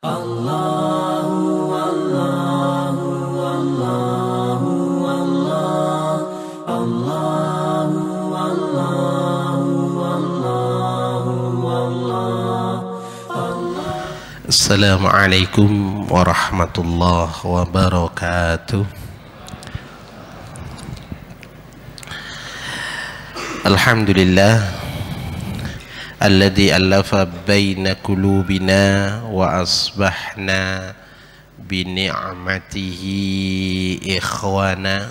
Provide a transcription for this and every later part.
الله الله الله الله الله الله الله الله السلام عليكم ورحمة الله وبركاته الحمد لله الذي ألف بين قلوبنا وأصبحنا بنعمته إخوانا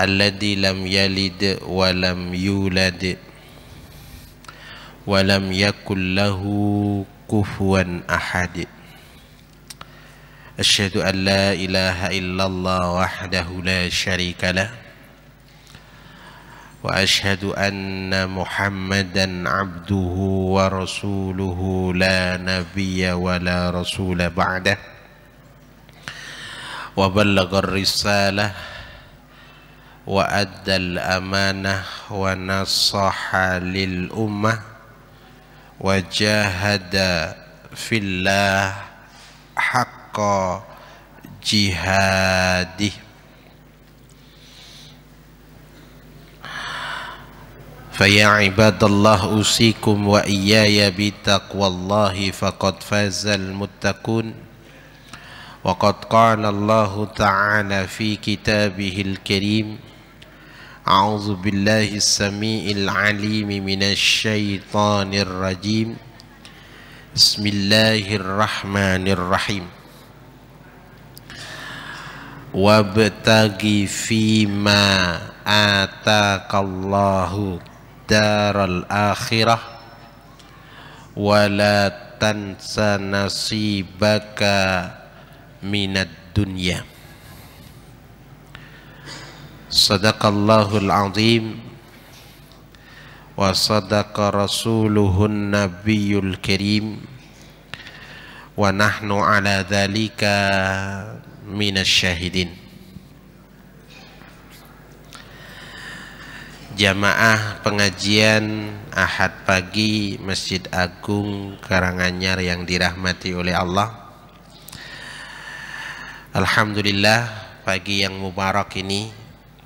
الذي لم يلد ولم يولد ولم يكن له كفوا أحد أشهد أن لا إله إلا الله وحده لا شريك له واشهد ان محمدا عبده ورسوله لا نبي ولا رسول بعده وبلغ الرساله وادى الامانه ونصح للامه وجاهد في الله حق جهاده فيا عباد الله أوصيكم وإياي بتقوى الله فقد فاز المتقون وقد قال الله تعالى في كتابه الكريم أعوذ بالله السميع العليم من الشيطان الرجيم بسم الله الرحمن الرحيم وابتغ فيما آتاك الله الدار الآخرة ولا تنس نصيبك من الدنيا صدق الله العظيم وصدق رسوله النبي الكريم ونحن على ذلك من الشاهدين jamaah pengajian Ahad pagi Masjid Agung Karanganyar yang dirahmati oleh Allah Alhamdulillah pagi yang mubarak ini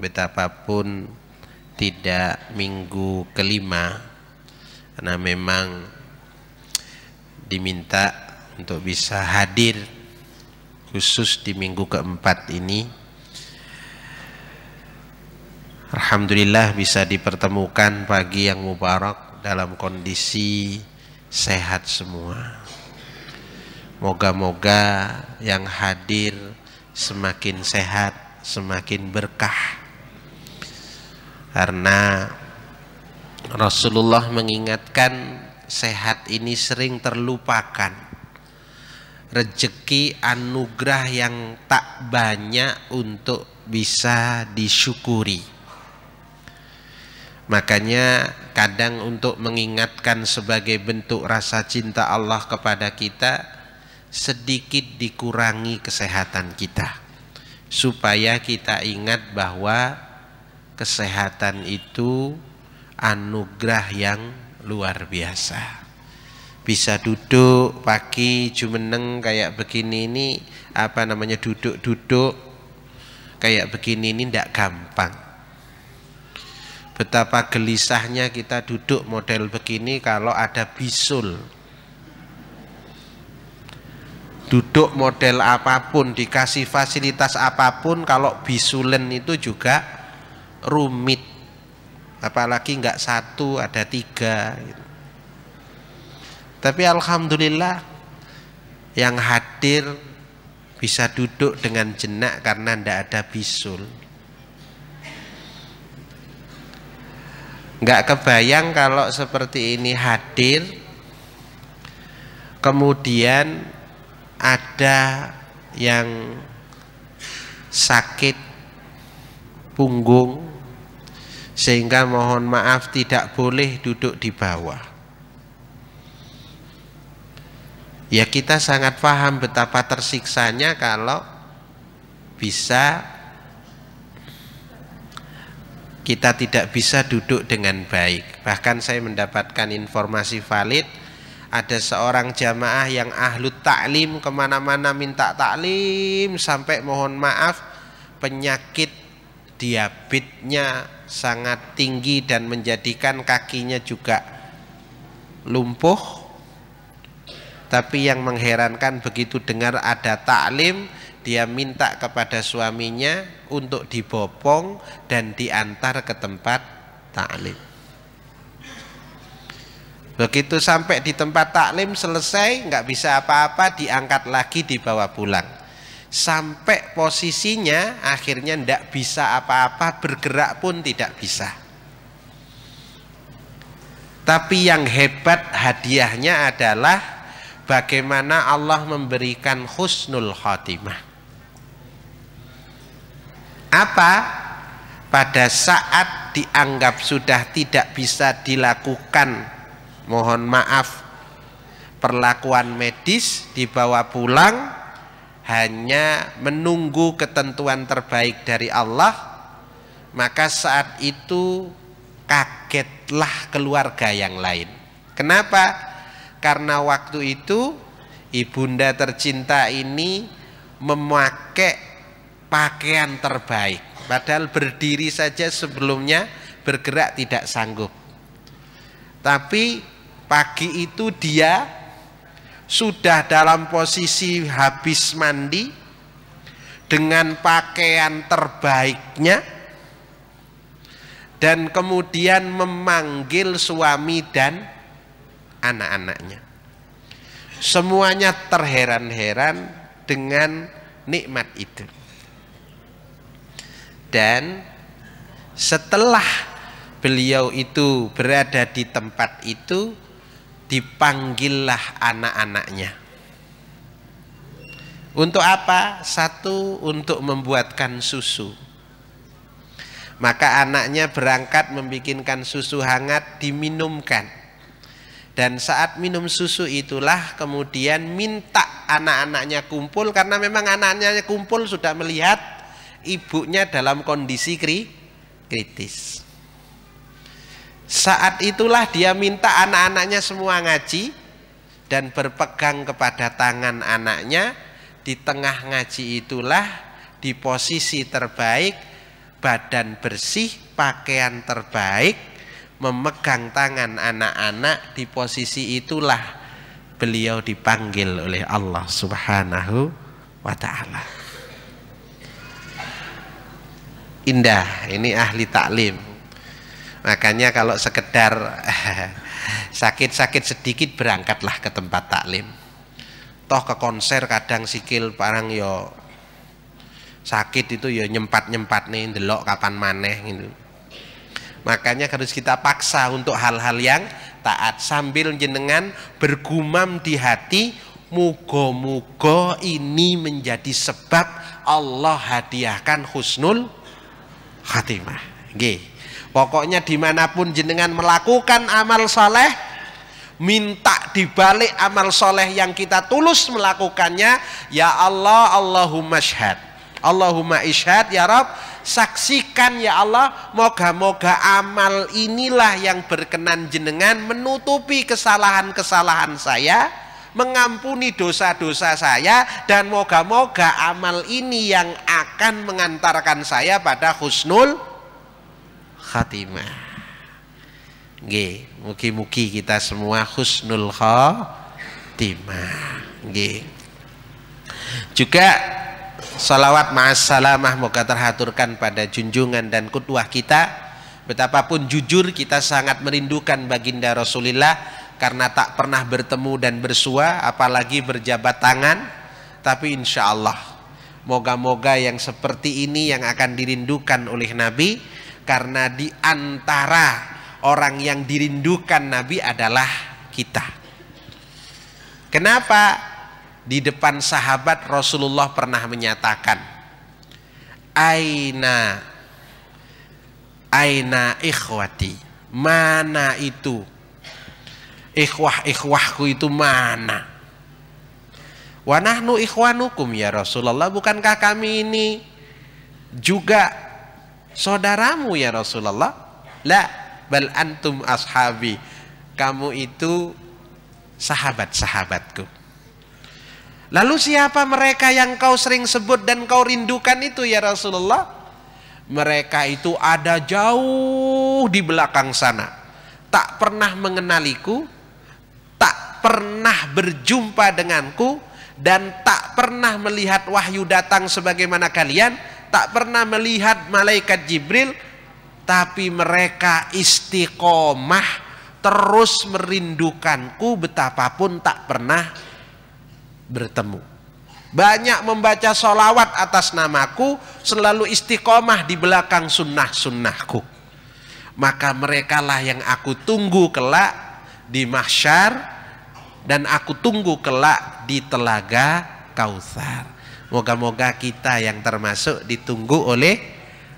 betapapun tidak minggu kelima karena memang diminta untuk bisa hadir khusus di minggu keempat ini Alhamdulillah bisa dipertemukan pagi yang mubarak dalam kondisi sehat semua. Moga-moga yang hadir semakin sehat, semakin berkah. Karena Rasulullah mengingatkan sehat ini sering terlupakan. Rezeki anugerah yang tak banyak untuk bisa disyukuri Makanya kadang untuk mengingatkan sebagai bentuk rasa cinta Allah kepada kita sedikit dikurangi kesehatan kita supaya kita ingat bahwa kesehatan itu anugerah yang luar biasa. Bisa duduk pagi jumeneng kayak begini ini apa namanya duduk-duduk kayak begini ini tidak gampang betapa gelisahnya kita duduk model begini kalau ada bisul duduk model apapun dikasih fasilitas apapun kalau bisulen itu juga rumit apalagi nggak satu ada tiga tapi alhamdulillah yang hadir bisa duduk dengan jenak karena ndak ada bisul nggak kebayang kalau seperti ini hadir kemudian ada yang sakit punggung sehingga mohon maaf tidak boleh duduk di bawah ya kita sangat paham betapa tersiksanya kalau bisa kita tidak bisa duduk dengan baik. Bahkan saya mendapatkan informasi valid ada seorang jamaah yang ahlu taklim kemana-mana minta taklim sampai mohon maaf penyakit diabetesnya sangat tinggi dan menjadikan kakinya juga lumpuh. Tapi yang mengherankan begitu dengar ada taklim dia minta kepada suaminya untuk dibopong dan diantar ke tempat taklim. Begitu sampai di tempat taklim selesai, nggak bisa apa-apa, diangkat lagi dibawa pulang. Sampai posisinya akhirnya ndak bisa apa-apa, bergerak pun tidak bisa. Tapi yang hebat hadiahnya adalah bagaimana Allah memberikan husnul khotimah apa? Pada saat dianggap sudah tidak bisa dilakukan, mohon maaf, perlakuan medis dibawa pulang hanya menunggu ketentuan terbaik dari Allah, maka saat itu kagetlah keluarga yang lain. Kenapa? Karena waktu itu ibunda tercinta ini memakai pakaian terbaik. Padahal berdiri saja sebelumnya bergerak tidak sanggup. Tapi pagi itu dia sudah dalam posisi habis mandi dengan pakaian terbaiknya dan kemudian memanggil suami dan anak-anaknya. Semuanya terheran-heran dengan nikmat itu dan setelah beliau itu berada di tempat itu dipanggillah anak-anaknya untuk apa? Satu untuk membuatkan susu. Maka anaknya berangkat membikinkan susu hangat diminumkan. Dan saat minum susu itulah kemudian minta anak-anaknya kumpul karena memang anak-anaknya kumpul sudah melihat ibunya dalam kondisi kri kritis. Saat itulah dia minta anak-anaknya semua ngaji dan berpegang kepada tangan anaknya. Di tengah ngaji itulah di posisi terbaik, badan bersih, pakaian terbaik, memegang tangan anak-anak di posisi itulah beliau dipanggil oleh Allah Subhanahu wa taala indah ini ahli taklim makanya kalau sekedar sakit-sakit sedikit berangkatlah ke tempat taklim toh ke konser kadang sikil parang yo sakit itu ya nyempat nyempat nih delok kapan maneh gitu makanya harus kita paksa untuk hal-hal yang taat sambil jenengan bergumam di hati mugo-mugo ini menjadi sebab Allah hadiahkan husnul khatimah. Nggih. Pokoknya dimanapun jenengan melakukan amal soleh, minta dibalik amal soleh yang kita tulus melakukannya, ya Allah, Allahumma syhad. Allahumma isyad, ya Rob saksikan ya Allah moga-moga amal inilah yang berkenan jenengan menutupi kesalahan-kesalahan saya mengampuni dosa-dosa saya dan moga-moga amal ini yang akan mengantarkan saya pada husnul khatimah. Oke, mugi-mugi kita semua husnul khatimah. Oke. Juga salawat ma'assalamah moga terhaturkan pada junjungan dan kutwah kita Betapapun jujur kita sangat merindukan baginda Rasulullah karena tak pernah bertemu dan bersua apalagi berjabat tangan tapi insya Allah moga-moga yang seperti ini yang akan dirindukan oleh Nabi karena di antara orang yang dirindukan Nabi adalah kita kenapa di depan sahabat Rasulullah pernah menyatakan aina aina ikhwati mana itu ikhwah-ikhwahku itu mana? Wanahnu ikhwanukum ya Rasulullah, bukankah kami ini juga saudaramu ya Rasulullah? La, bal antum ashabi. Kamu itu sahabat-sahabatku. Lalu siapa mereka yang kau sering sebut dan kau rindukan itu ya Rasulullah? Mereka itu ada jauh di belakang sana. Tak pernah mengenaliku, tak pernah berjumpa denganku dan tak pernah melihat wahyu datang sebagaimana kalian, tak pernah melihat malaikat Jibril, tapi mereka istiqomah terus merindukanku betapapun tak pernah bertemu. Banyak membaca solawat atas namaku, selalu istiqomah di belakang sunnah-sunnahku. Maka merekalah yang aku tunggu kelak di mahsyar dan aku tunggu kelak di telaga kausar Moga-moga kita yang termasuk ditunggu oleh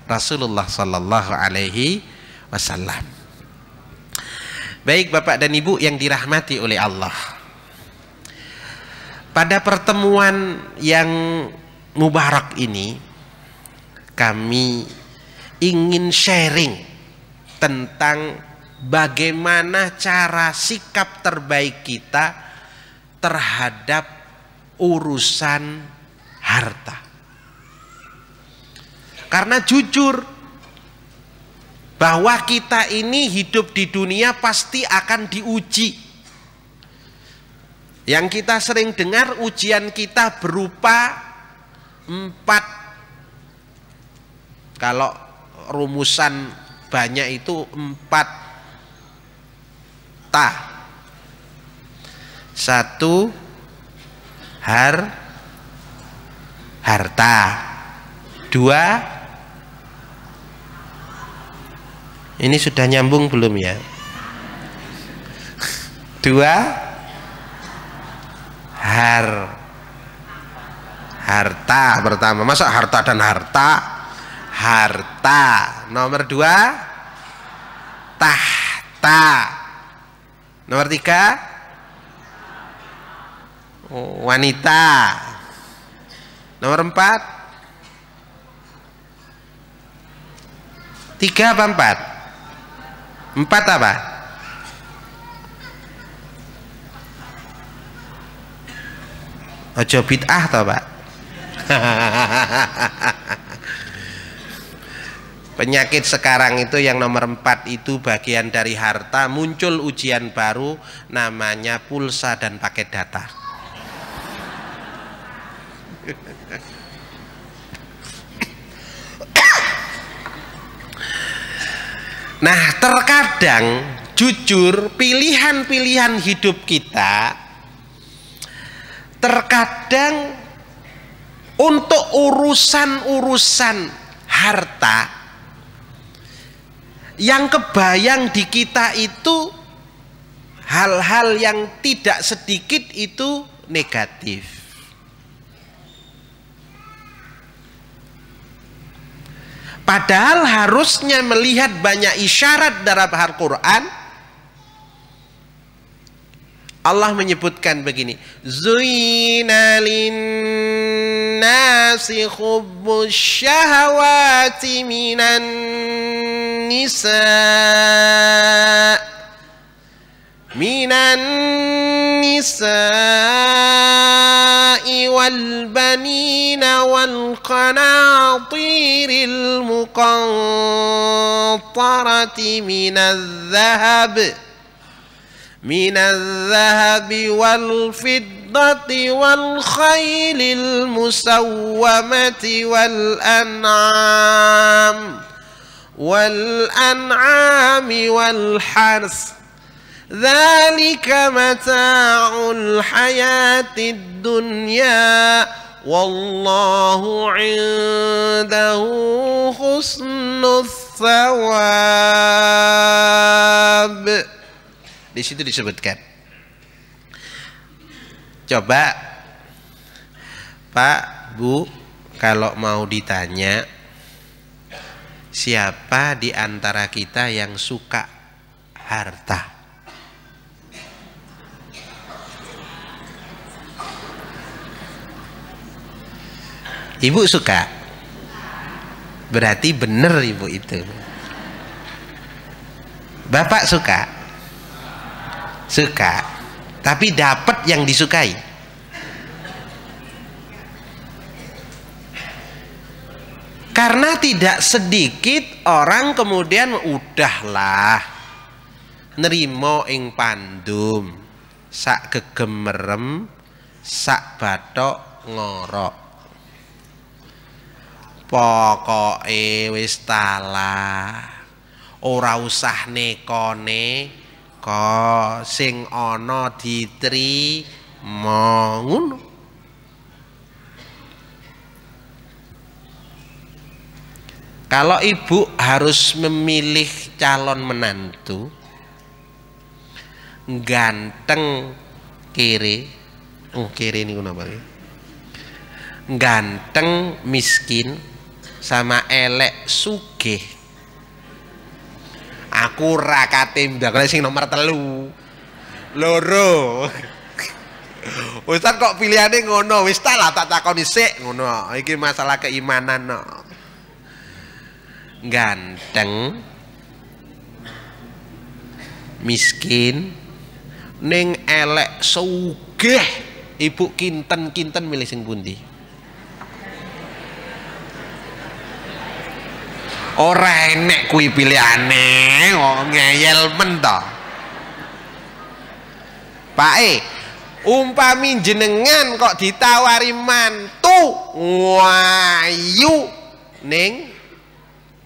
Rasulullah sallallahu alaihi wasallam. Baik Bapak dan Ibu yang dirahmati oleh Allah. Pada pertemuan yang mubarak ini kami ingin sharing tentang bagaimana cara sikap terbaik kita terhadap urusan harta. Karena jujur bahwa kita ini hidup di dunia pasti akan diuji. Yang kita sering dengar ujian kita berupa empat kalau rumusan banyak itu empat ta satu har harta dua ini sudah nyambung belum ya dua har harta pertama masa harta dan harta harta nomor dua tahta Nomor tiga oh, wanita. Nomor empat tiga apa empat? Empat apa? Ojo bid'ah toh pak. Penyakit sekarang itu yang nomor empat itu bagian dari harta muncul ujian baru namanya pulsa dan paket data. Nah terkadang jujur pilihan-pilihan hidup kita terkadang untuk urusan-urusan harta yang kebayang di kita itu hal-hal yang tidak sedikit itu negatif. Padahal harusnya melihat banyak isyarat dalam Al-Quran. Allah menyebutkan begini. Zuinalin الناس حب الشهوات من النساء من النساء والبنين والقناطير المقنطرة من الذهب من الذهب والفضة الْفِضَّةِ وَالْخَيْلِ الْمُسَوَّمَةِ وَالْأَنْعَامِ وَالْأَنْعَامِ وَالْحَرْثِ ذلك متاع الحياة الدنيا والله عنده حسن الثواب. Di disebutkan Coba Pak, Bu, kalau mau ditanya siapa di antara kita yang suka harta? Ibu suka? Berarti benar ibu itu. Bapak suka? Suka tapi dapat yang disukai karena tidak sedikit orang kemudian udahlah nerimo ing pandum sak kegemerem sak batok ngorok pokoke wis talah ora usah nekone ka sing ana ditrima ngono Kalau ibu harus memilih calon menantu ganteng kiri, oh kiri ini kenapa ya? Ganteng miskin sama elek sugih Aku ra katindak lek sing nomor telu. Loro. Ustaz kok pilihannya ngono wis lah tak takoni sik ngono. Iki masalah keimanan no. Ganteng miskin ning elek sugih ibu kinten-kinten milih sing pundi? ora enek kuwi pilihane ngeyel men Pak E umpami jenengan kok ditawari mantu wayu ning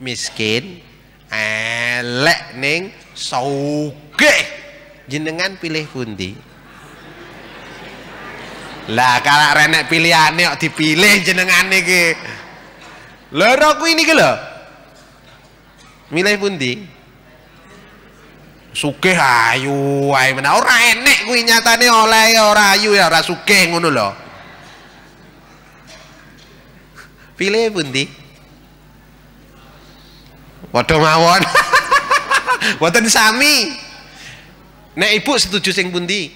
miskin elek ning soge jenengan pilih pundi lah kalau renek pilihannya kok dipilih jenengan iki lorok ini ke lo? milih pundi suke ayu ayu mana ora enek kuwi nyatane oleh ora ayu ya ora suke ngono lho pilih pundi waduh mawon boten sami nek ibu setuju sing pundi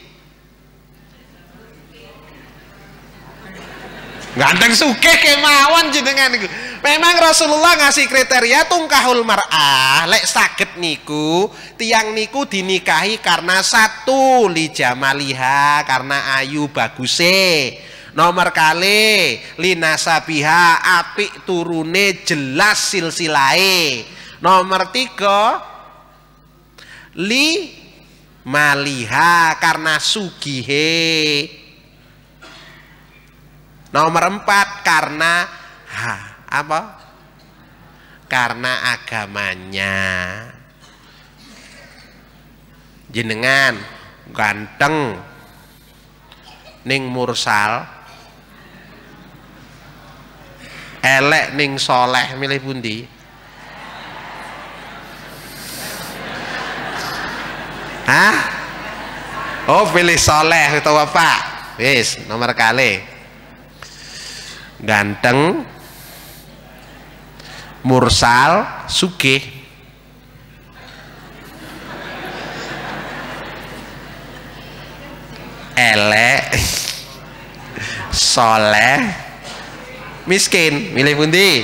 ganteng suke kemawon jenengan niku Memang Rasulullah ngasih kriteria tungkahul mar'ah lek sakit niku tiang niku dinikahi karena satu lijamaliha karena ayu baguse nomor kali lina sabiha api turune jelas silsilae nomor tiga li maliha karena sugihe nomor empat karena ha apa karena agamanya jenengan ganteng ning mursal elek ning soleh milih pundi Hah? Oh, pilih soleh atau apa? Wis, nomor kali. Ganteng, mursal sugih elek soleh miskin milih pundi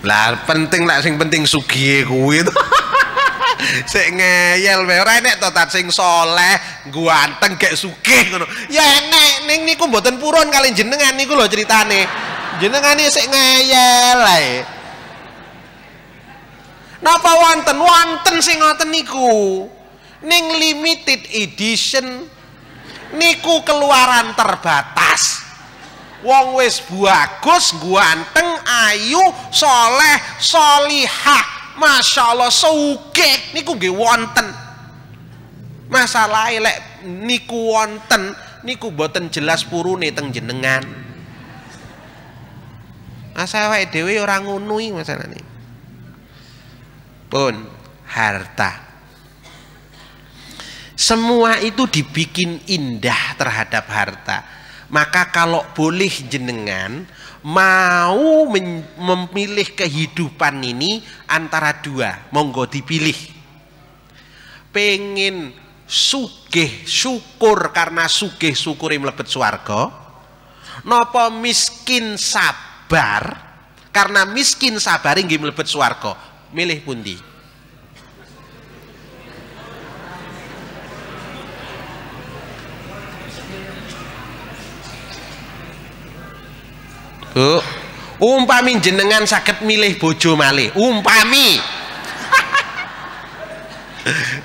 lah penting lah sing penting sugih kuwi sik ngeyel wae ora enek to tat sing saleh ganteng gek sugih ngono ya enek ning niku mboten purun kali jenengan niku lho ceritane jenengan iki sik ngeyel ae napa wonten wonten sing ngoten niku ning limited edition niku keluaran terbatas wong wis bagus ganteng ayu soleh solihah Masya Allah suge niku nggih wonten. Masalah lek niku wonten niku boten jelas purune teng jenengan. Masa Edw dhewe ora ngono iki masalahne. Pun harta. Semua itu dibikin indah terhadap harta. Maka kalau boleh jenengan mau memilih kehidupan ini antara dua monggo dipilih pengen sugih syukur karena sugih yang melebet suarga nopo miskin sabar karena miskin sabar yang melebet suarga milih pundi umpami jenengan sakit milih bojo malih. Umpami.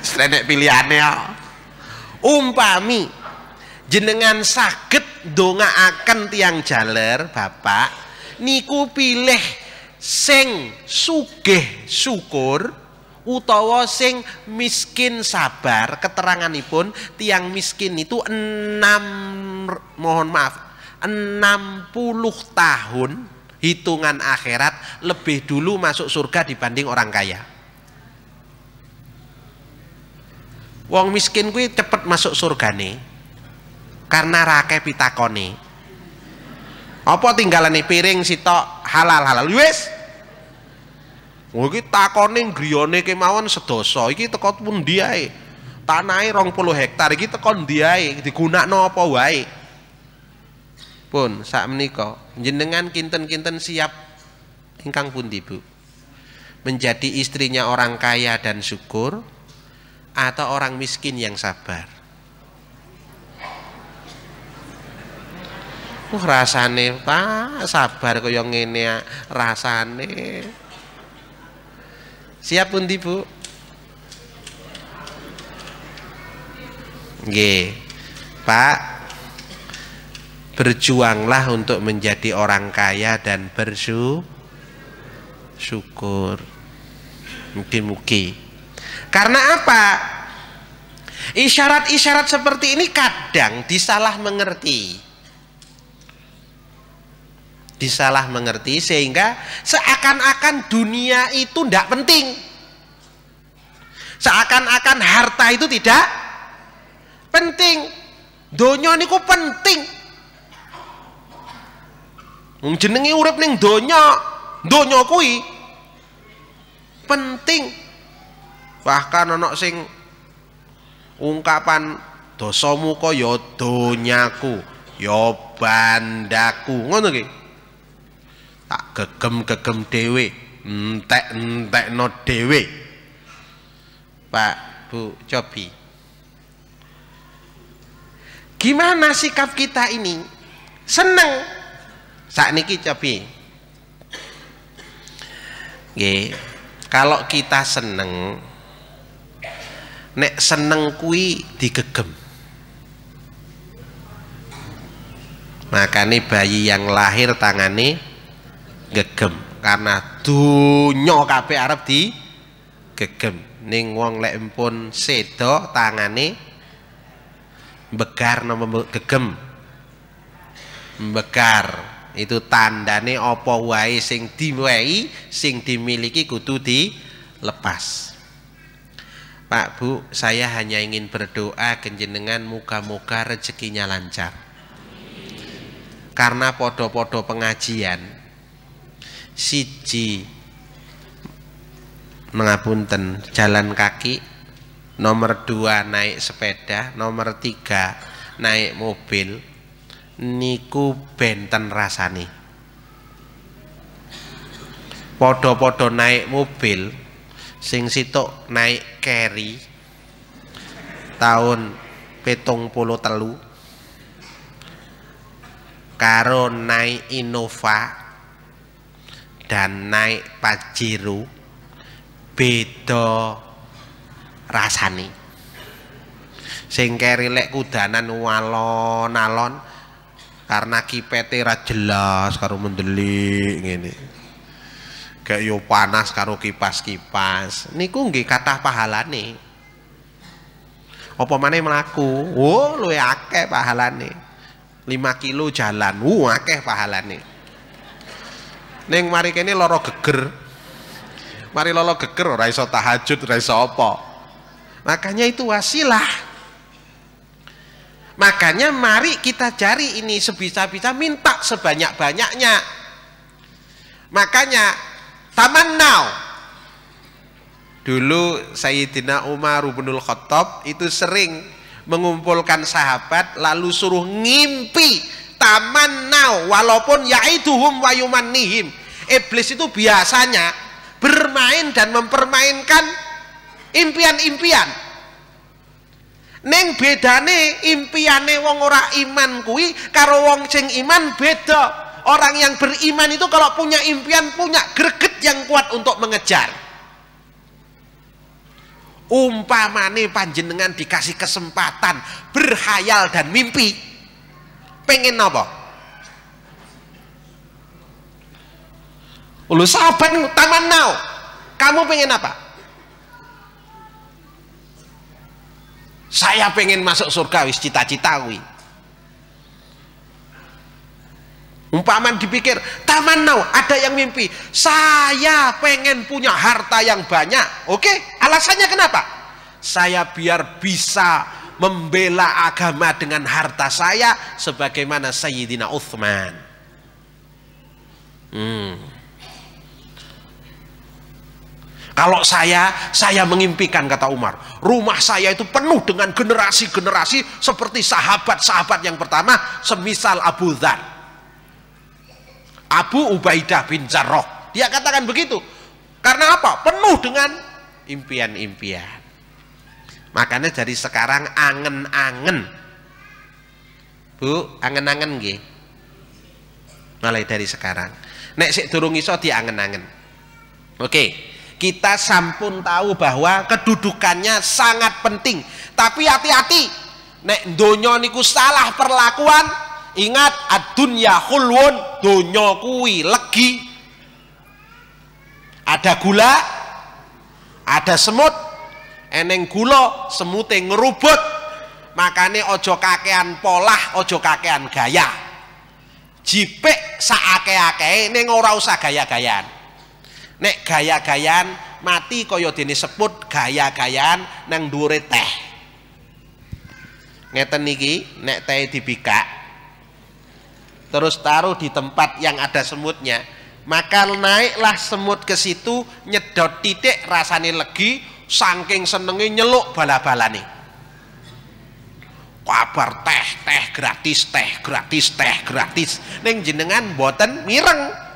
Strenek pilihannya. Umpami jenengan sakit donga akan tiang jaler, Bapak. Niku pilih sing sugeh syukur utawa sing miskin sabar keteranganipun tiang miskin itu enam mohon maaf 60 tahun hitungan akhirat lebih dulu masuk surga dibanding orang kaya. Wong miskin kuwi cepet masuk surga nih, karena rake pitakone. Apa tinggalane piring sitok halal halal wis. Oh iki takone griyane kemawon sedoso iki teko pundi ae? Tanahe 20 hektar iki teko ndi ae? Digunakno apa wae? pun saat menikah, jenengan kinten-kinten siap ingkang pun tibu, Menjadi istrinya orang kaya dan syukur atau orang miskin yang sabar? Uh rasane Pak sabar ini ya, rasane. Siap pun tibu, Nggih. Pak, berjuanglah untuk menjadi orang kaya dan bersyukur. Mungkin-mungkin. Karena apa? Isyarat-isyarat seperti ini kadang disalah mengerti. Disalah mengerti sehingga seakan-akan dunia itu tidak penting. Seakan-akan harta itu tidak penting. Donya ini penting. Wong jenenge urip ning donya. Donya kuwi penting. Bahkan ana sing ungkapan dosamu kok ya donyaku, ya bandaku. Ngono ki. Tak gegem-gegem dhewe, entek-entekno dhewe. Pak, Bu, cobi. Gimana sikap kita ini? Seneng niki cobi. Nggih. Kalau kita seneng nek seneng kui digegem. Makanya bayi yang lahir tangani gegem karena dunyo kape arab di gegem ning wong lek empun sedo tangane begar nama gegem begar itu tandane apa wae sing diwehi, sing dimiliki kudu dilepas. Pak Bu, saya hanya ingin berdoa kenjenengan muka-muka rezekinya lancar. Karena podo-podo pengajian, siji mengapunten jalan kaki, nomor dua naik sepeda, nomor tiga naik mobil, niku benten rasane podo-podo naik mobil sing sitok naik carry tahun petong puluh telu karo naik Innova dan naik Pajero beda rasane sing keri lek kudanan walon-alon karena kipete ra jelas karo mendelik ngene gak yo panas karo kipas-kipas niku nggih kathah pahalane apa mana melaku oh luwe akeh pahalane lima kilo jalan uh akeh pahalane neng mari kene lara geger mari lolo geger ora iso tahajud ora iso apa makanya itu wasilah Makanya mari kita cari ini sebisa-bisa minta sebanyak-banyaknya. Makanya taman now. Dulu Sayyidina Umar bin Khotob itu sering mengumpulkan sahabat lalu suruh ngimpi taman now walaupun yaiduhum wa yumannihim. Iblis itu biasanya bermain dan mempermainkan impian-impian Neng bedane impiane wong ora iman kui, karo wong sing iman beda. Orang yang beriman itu kalau punya impian punya greget yang kuat untuk mengejar. Umpamane panjenengan dikasih kesempatan berhayal dan mimpi. Pengen apa? Lu sahabat taman Kamu pengen apa? saya pengen masuk surga wis cita-cita kuwi umpaman dipikir taman now ada yang mimpi saya pengen punya harta yang banyak oke alasannya kenapa saya biar bisa membela agama dengan harta saya sebagaimana Sayyidina Uthman hmm. Kalau saya, saya mengimpikan kata Umar. Rumah saya itu penuh dengan generasi-generasi seperti sahabat-sahabat yang pertama, semisal Abu Dhar. Abu Ubaidah bin Jarrah. Dia katakan begitu. Karena apa? Penuh dengan impian-impian. Makanya dari sekarang angen-angen. Bu, angen-angen nggih. Mulai dari sekarang. Nek sik durung iso diangen-angen. Oke. Okay kita sampun tahu bahwa kedudukannya sangat penting. Tapi hati-hati, nek donya niku salah perlakuan, ingat adunya hulwun, donya kuwi legi. Ada gula, ada semut, eneng gula, semute ngerubut. Makane ojo kakean polah, ojo kakean gaya. jipek saake-akee ini ora usah gaya-gayaan. Nek gaya-gayaan mati kaya dene seput gaya-gayaan nang dhuwure teh. Ngeten niki nek teh dibikak terus taruh di tempat yang ada semutnya, maka naiklah semut ke situ nyedot titik rasane legi saking senengnya nyeluk bala nih, Kabar teh, teh gratis, teh gratis, teh gratis. neng jenengan boten mireng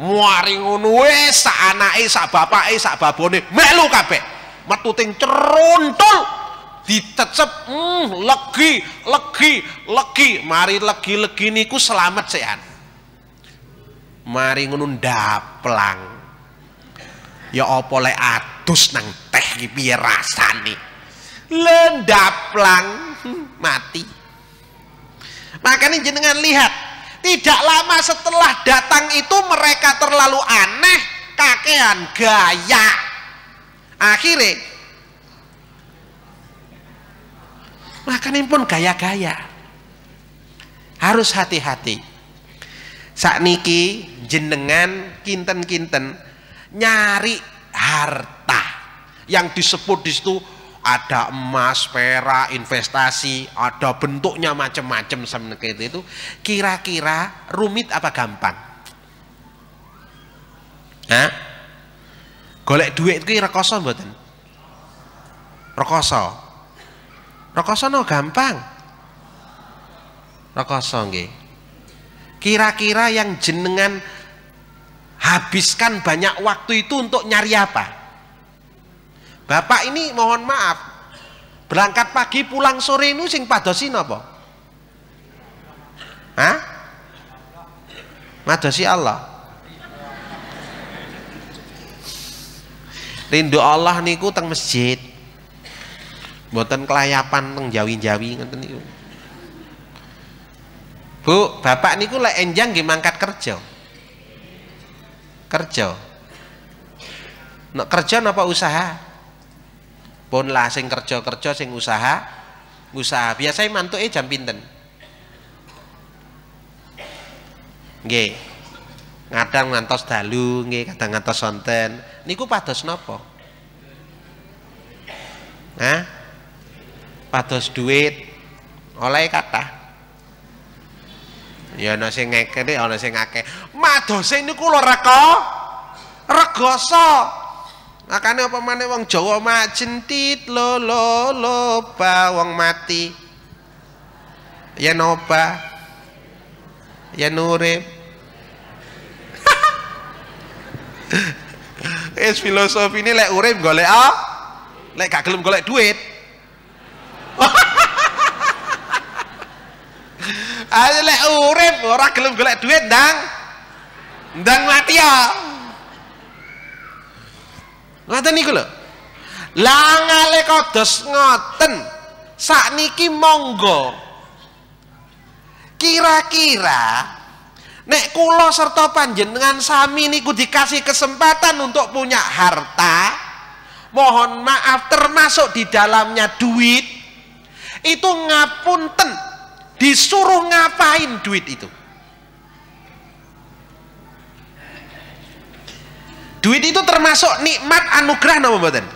muari ngono wis sak anake sak bapake sak babone melu kabeh metu ting ceruntul ditecep mm, legi legi legi mari legi-legi niku selamat sehat mari ngono ndaplang ya apa lek adus nang teh iki piye rasane le mati makanya jenengan lihat tidak lama setelah datang itu mereka terlalu aneh, kakean, gaya. Akhirnya, makanin pun gaya-gaya. Harus hati-hati. Saat niki jenengan kinten-kinten nyari harta yang disebut di situ ada emas, perak, investasi, ada bentuknya macam-macam seperti itu. itu Kira-kira rumit apa gampang? Hah? Golek duit itu rekoso mboten? Rekoso. Rekoso no gampang. Rekoso nggih. Kira-kira yang jenengan habiskan banyak waktu itu untuk nyari apa? Bapak ini mohon maaf. Berangkat pagi pulang sore ini sing padosi napa? Hah? Madosi Allah. Rindu Allah niku teng masjid. Mboten kelayapan teng jawi-jawi ngoten niku. Bu, bapak niku lek enjang nggih mangkat kerja. Kerja. Nek kerja napa usaha? pun lah sing kerja-kerja sing usaha usaha biasanya eh jam pinten nggih kadang ngantos dalu nggih kadang ngantos sonten niku pados nopo, nah pados duit oleh kata ya ana sing ngekene ana ngeke ngake. madose ini lho reka regoso Makanya apa mana wong Jawa tit lo lo loba wong mati. ya noba ya urip. Es filosofi ini lek urip golek ah, lek gak gelem golek duit. Ayo ah, lek urip ora gelem golek duit ndang ndang mati ya ngata niku lho. langale kados ngoten. Sakniki monggo. Kira-kira nek kula serta panjenengan sami niku dikasih kesempatan untuk punya harta, mohon maaf termasuk di dalamnya duit, itu ngapunten disuruh ngapain duit itu? Duit itu termasuk nikmat anugerah nama badan.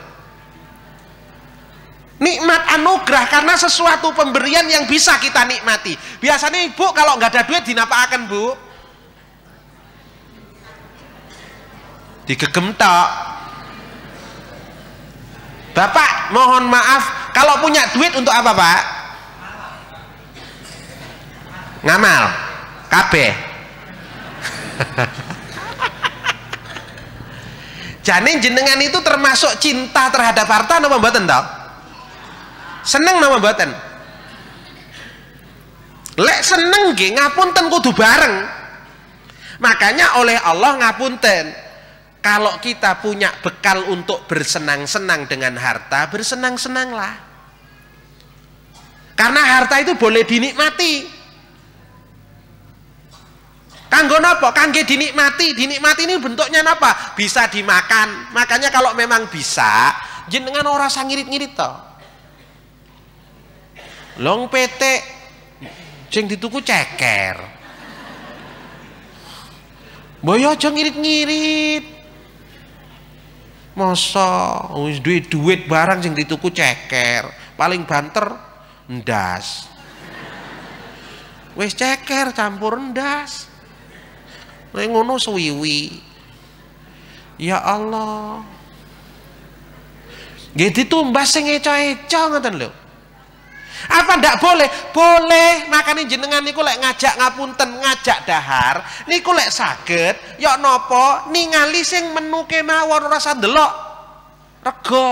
Nikmat anugerah karena sesuatu pemberian yang bisa kita nikmati. Biasanya ibu kalau nggak ada duit dinapa akan bu? Digegem tok. Bapak mohon maaf kalau punya duit untuk apa pak? Ngamal. Kabeh. jane jenengan itu termasuk cinta terhadap harta nama mboten tau seneng nama mboten lek seneng nggih ngapunten kudu bareng makanya oleh Allah ngapunten kalau kita punya bekal untuk bersenang-senang dengan harta bersenang-senanglah karena harta itu boleh dinikmati Kanggo nopo? Kangge dinikmati. Dinikmati ini bentuknya apa? Bisa dimakan. Makanya kalau memang bisa, jenengan ora sang ngirit-ngirit to. Long PT sing dituku ceker. Boyo ya aja ngirit-ngirit. Masa wis duwe duit barang sing dituku ceker, paling banter ndas. Wis ceker campur ndas. Nek ngono suwiwi. Ya Allah. Nggih ditumbas sing eco-eco ngoten lho. Apa ndak boleh? Boleh. Makane jenengan niku lek ngajak ngapunten, ngajak dahar, niku lek saged, yok ya nopo ningali sing menu kemawon ora delok, Rego.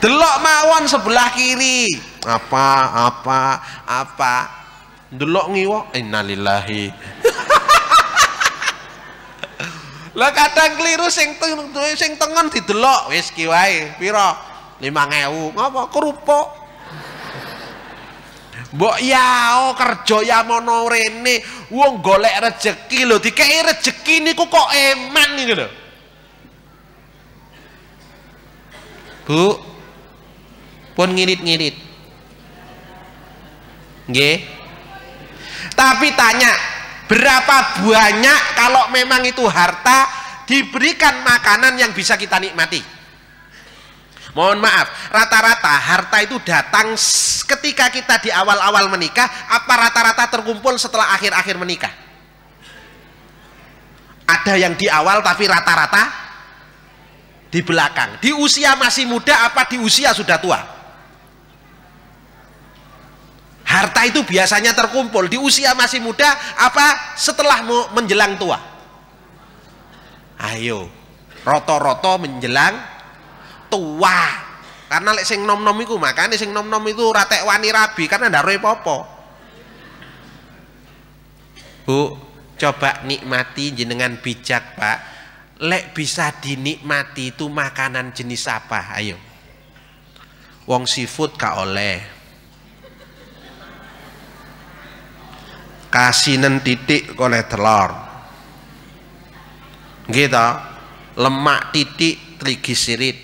Delok mawon sebelah kiri, apa apa apa delok ngiwo innalillahi lah kadang keliru sing sing tengen didelok wis ki wae pira 5000 ngapa kerupuk Mbok ya oh, kerja ya mono rene wong golek rejeki lho dikeki rejeki niku kok eman iki lho Bu pun ngirit-ngirit Nggih. Tapi tanya, berapa banyak kalau memang itu harta diberikan makanan yang bisa kita nikmati? Mohon maaf, rata-rata harta itu datang ketika kita di awal-awal menikah, apa rata-rata terkumpul setelah akhir-akhir menikah? Ada yang di awal tapi rata-rata di belakang. Di usia masih muda apa di usia sudah tua? Harta itu biasanya terkumpul di usia masih muda apa setelah mau menjelang tua. Ayo, roto-roto menjelang tua. Karena lek sing nom-nom iku makane sing nom-nom itu ratek wani rabi karena ndak popo. Bu, coba nikmati jenengan bijak, Pak. Lek bisa dinikmati itu makanan jenis apa? Ayo. Wong seafood kak oleh kasinen titik oleh telur gitu lemak titik trigisirid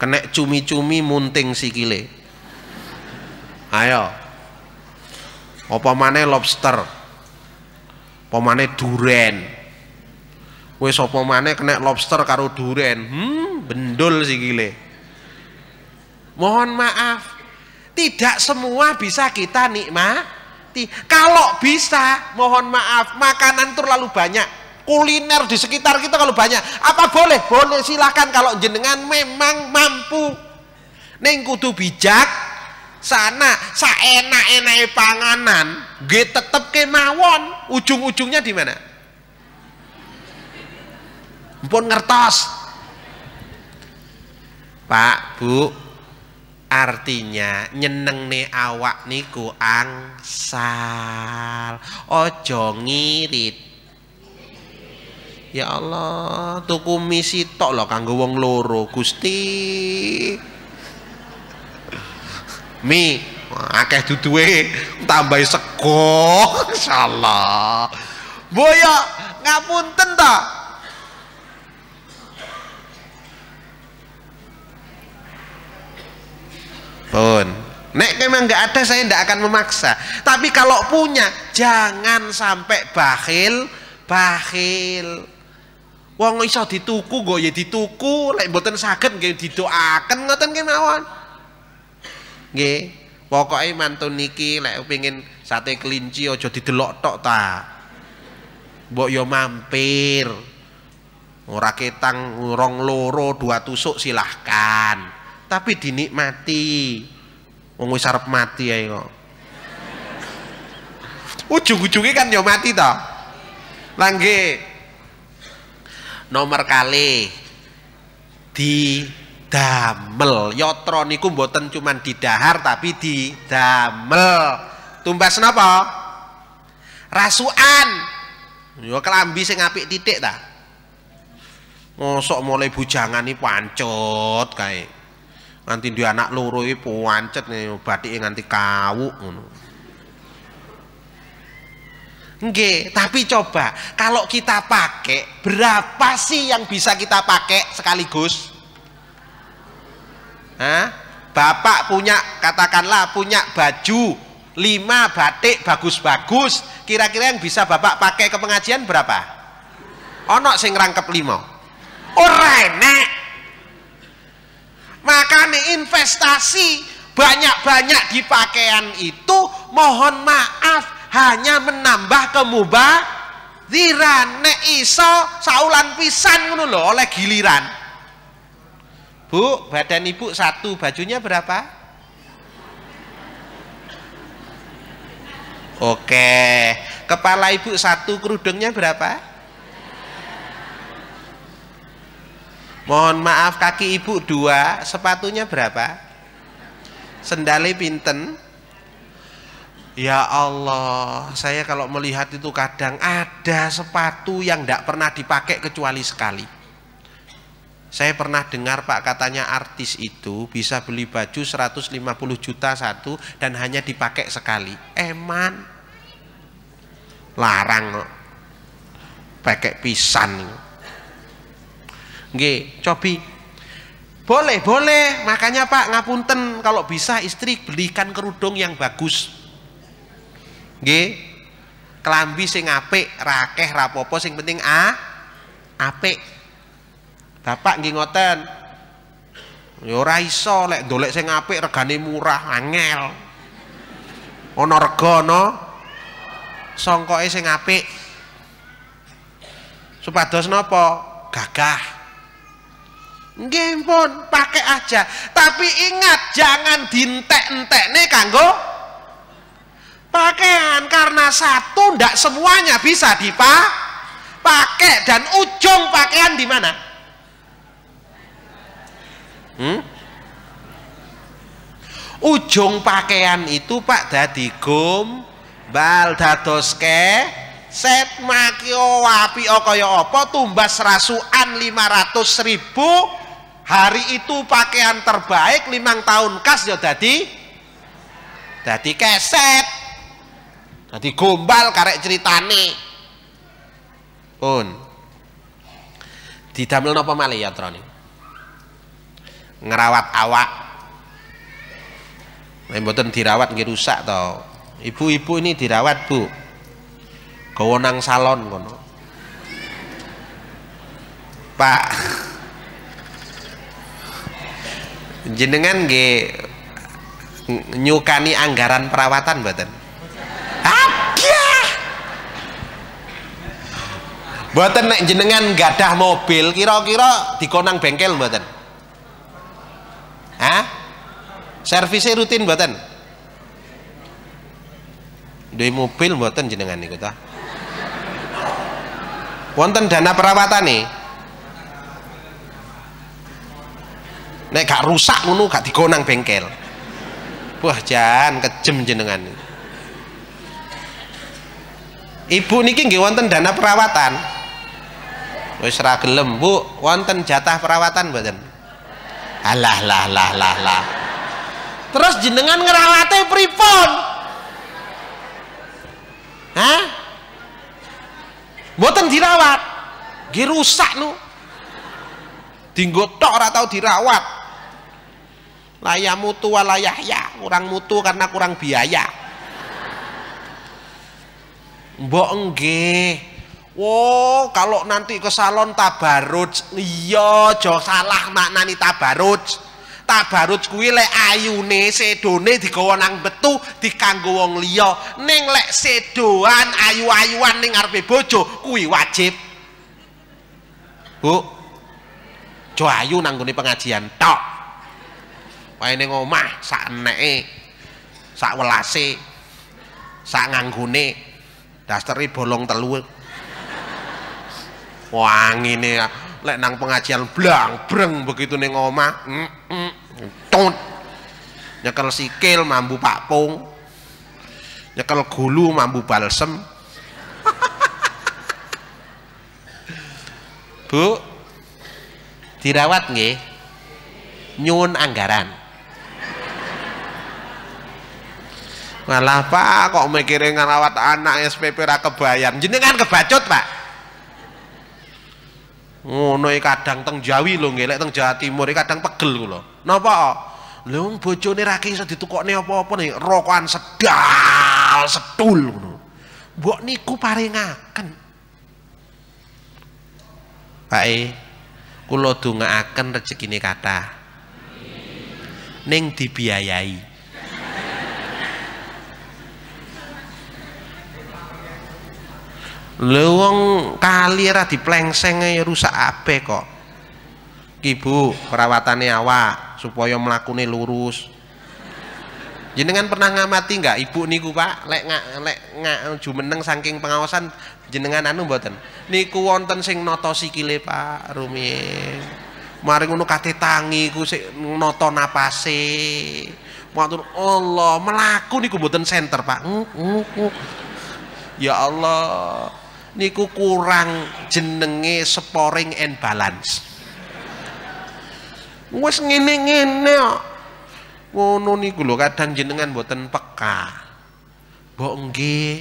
kena cumi-cumi munting sikile ayo apa mana lobster apa mana durian wes apa mana kena lobster karo durian hmm bendul sikile mohon maaf tidak semua bisa kita nikmati. Kalau bisa, mohon maaf, makanan terlalu banyak kuliner di sekitar kita kalau banyak apa boleh boleh silahkan kalau jenengan memang mampu neng kudu bijak sana saena enak panganan gue tetep kemawon ujung ujungnya di mana pun ngertos pak bu Artinya nyeneng ne awak niku angsal. Ojo ngirit. Ya Allah, tuku misi tok lo kanggo wong loro, Gusti. Mi, akeh duduwe tambahi sego. Insyaallah. Boyo ya, ngapunten tak pun Nek memang nggak ada saya tidak akan memaksa. Tapi kalau punya jangan sampai bakhil, bakhil. Wong iso dituku go ya dituku, lek mboten saged nggih didoaken ngoten kemawon. Nggih. Pokoke mantun niki lek pengin sate kelinci aja didelok tok ta. Mbok yo ya mampir. Ora ketang rong loro dua tusuk silahkan tapi dinikmati. Wong wis arep mati ae kok. Ujung-ujungnya kan yo ya mati toh. Langge nomor kali di damel yotro niku mboten cuman di dahar tapi di damel. tumbas napa Rasuan. yo ya kelambi sing apik titik ta mosok mulai bujangan nih pancut kayak nanti dia anak loro iki nih bathike nganti kawuk ngono. Nggih, tapi coba kalau kita pakai berapa sih yang bisa kita pakai sekaligus? Hah? Bapak punya katakanlah punya baju lima batik bagus-bagus, kira-kira yang bisa Bapak pakai ke pengajian berapa? Ono sing rangkep 5. Ora enak makanya investasi banyak-banyak di pakaian itu mohon maaf hanya menambah kemubaziran ne iso saulan pisan ngono lho oleh giliran Bu, badan ibu satu, bajunya berapa? Oke, kepala ibu satu, kerudungnya berapa? mohon maaf kaki ibu dua sepatunya berapa sendali pinten Ya Allah, saya kalau melihat itu kadang ada sepatu yang tidak pernah dipakai kecuali sekali. Saya pernah dengar Pak katanya artis itu bisa beli baju 150 juta satu dan hanya dipakai sekali. Eman, larang pakai pisang Nggih, cobi. Boleh, boleh. Makanya Pak, ngapunten kalau bisa istri belikan kerudung yang bagus. Nggih. Kelambi sing apik, rakeh rapopo sing penting a apik. Bapak nggih ngoten. yo ya ora lek dolek sing ape regane murah angel. Ono rega ana songkoke sing apik. Supados napa? Gagah. Nggih pun pakai aja. Tapi ingat jangan dintek nih kanggo pakaian karena satu ndak semuanya bisa dipakai dan ujung pakaian di mana? Hmm? Ujung pakaian itu Pak dadi gombal dados ke set makio wapi okoyo, oh, opo, tumbas rasuan, 500 ribu Hari itu pakaian terbaik limang tahun kas ya tadi jadi keset. jadi gombal karek ceritane. Pun. Didamel napa malih ya troni Ngerawat awak. Nek dirawat nggih rusak to. Ibu-ibu ini dirawat, Bu. Gawa nang salon kono. Pak jenengan ge nyukani anggaran perawatan buatan. ada mboten nek jenengan gadah mobil kira-kira dikonang bengkel buatan. Hah? Servisnya rutin buatan? Duwe mobil buatan jenengan niku ta? Wonten dana perawatan nih nek gak rusak ngono gak digonang bengkel wah jan kejem jenengan ibu niki nggih wonten dana perawatan wis ra gelem bu wonten jatah perawatan mboten alah lah lah lah lah terus jenengan ngerawate pripun Hah? Mboten dirawat. Nggih rusak nu. Dinggo tok ora tau dirawat. Layah mutu walayah ya, kurang mutu karena kurang biaya. Mbok nggih. Wow, oh, kalau nanti ke salon tabaruj, iya aja salah maknani tabaruj. Tabaruj kuwi lek ayune sedone digawa nang betu dikanggo wong liya. Ning lek sedoan ayu-ayuan ning arepe bojo kuwi wajib. Bu. Jo ayu nang pengajian tok wae ning omah sak eneke sak welase sak nganggone dasteri bolong telu wangi ini lek nang pengajian blang breng begitu ning omah mm, mm, tut nyekel sikil mambu pung nyekel gulu mambu balsem Bu dirawat nggih nyuwun anggaran Walah nah, Pak, kok mikirin ngrawat anak SPP ra kebayan. Jenengan kebacut, Pak. Ngono oh, kadang teng Jawi lho, ngelek teng Jawa Timur kadang pegel kula. Napa? Lho wong bojone ra iso ditukokne apa-apa nih, rokokan sedal setul ngono. Mbok niku paringaken. Pak E, kula dongaaken rezekine kathah. Ning dibiayai. lho kali ora diplengseng ya rusak ape kok ibu perawatannya awak supaya melakukan lurus jenengan pernah ngamati nggak ibu niku pak lek ngak lek ngak jumeneng saking pengawasan jenengan anu buatan niku wonten sing noto sikile pak rumi, mari ngono kate tangi ku sik noto napase matur Allah melaku niku buatan senter pak ya Allah niku kurang jenenge sporing and balance wes ngene-ngene kok ngono niku lho kadang jenengan mboten peka mbok nggih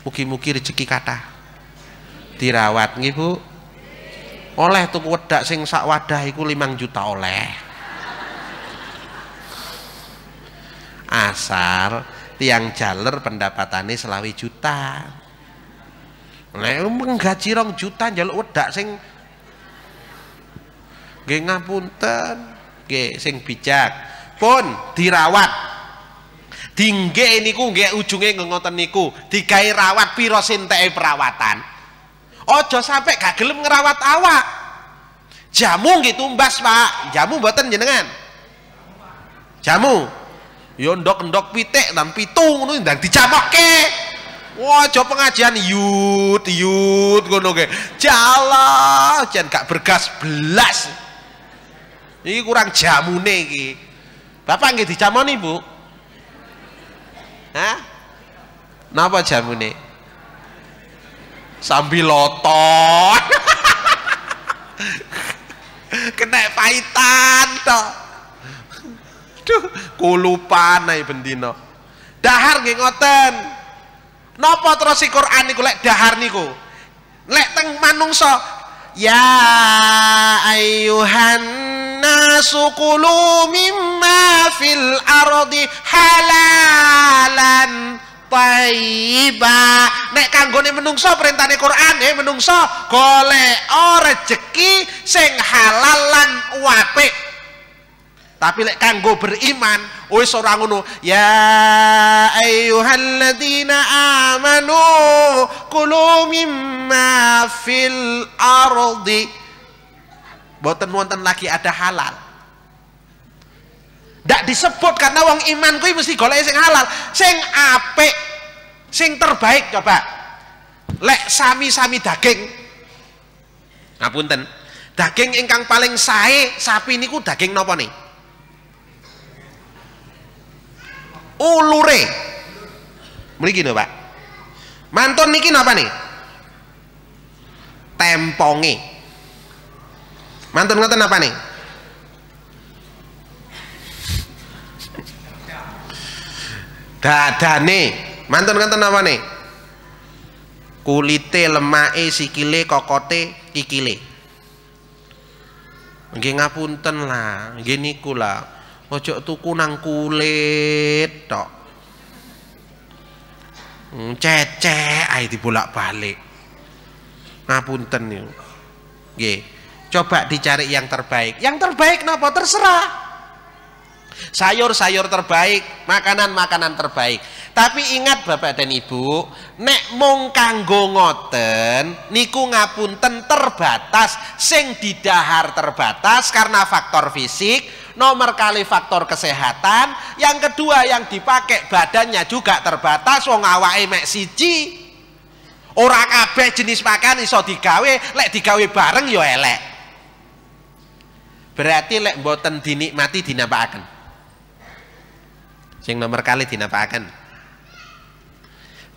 mugi-mugi rezeki kata, dirawat nggih Bu oleh tuku wedak sing sak wadah iku 5 juta oleh asal tiang jaler pendapatannya selawi juta Nek menggaji rong juta jaluk wedak sing nggih ngapunten, nggih sing bijak. Pun dirawat. Dingge niku nggih ujunge ngoten niku, digawe rawat pira sinteke perawatan. ojo sampai gak gelem ngerawat awak. Jamu nggih tumbas, Pak. Jamu mboten jenengan. Jamu. Yo ya ndok-ndok pitik lan pitung ngono ndang dijamokke. Wah coba pengajian yut yut ngono ge. Jalan jan gak bergas belas. Ini kurang jamune iki. Bapak nggih dicamoni, Bu? Hah? Napa jamune? Sambil lotot. Kena paitan to. Duh, kulupan ae bendina. Dahar nggih ngoten. Napa terus si Quran niku lek dahar niku? Lek teng manungsa Ya ayuhan nasu kulu mimma fil ardi halalan taiba nek kanggone menungso perintahnya Quran ya eh, menungso golek rezeki sing halalan lan tapi lek kanggo beriman, wis ora ngono. Ya ayyuhalladzina amanu kulu mimma fil ardi. Boten wonten lagi ada halal. Ndak disebut karena wong iman kuwi mesti golek sing halal, sing ape, sing terbaik coba. Lek sami-sami daging. Ngapunten. Daging ingkang paling sae sapi ini ku daging nopo nih? ulure mriki lho Pak mantun niki napa nih tempongi mantun ngoten apa nih dadane mantun ngoten apa nih kulite lemake sikile kokote kikile nggih ngapunten lah nggih niku lah ojo tuku nang kulit tok hmm, cece ae dibolak-balik ngapunten yuk, nggih coba dicari yang terbaik yang terbaik napa terserah sayur-sayur terbaik makanan-makanan terbaik tapi ingat Bapak dan Ibu nek mung kanggo ngoten niku ngapunten terbatas sing didahar terbatas karena faktor fisik Nomor kali faktor kesehatan, yang kedua yang dipakai badannya juga terbatas wong awake mek siji. Ora kabeh jenis makan iso digawe, lek digawe bareng yo ya elek. Berarti lek mboten dinikmati dinapakaken. Sing nomor kali dinapakaken.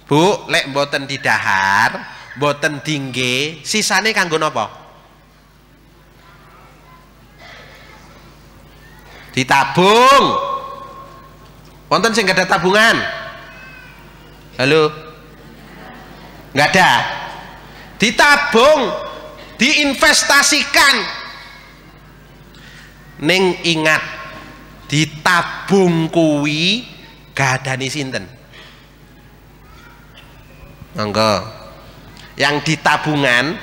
Bu, lek mboten didahar, mboten dingge, sisane kanggo napa? ditabung wonten sing ada tabungan halo nggak ada ditabung diinvestasikan neng ingat ditabung kuwi nih sinten monggo yang ditabungan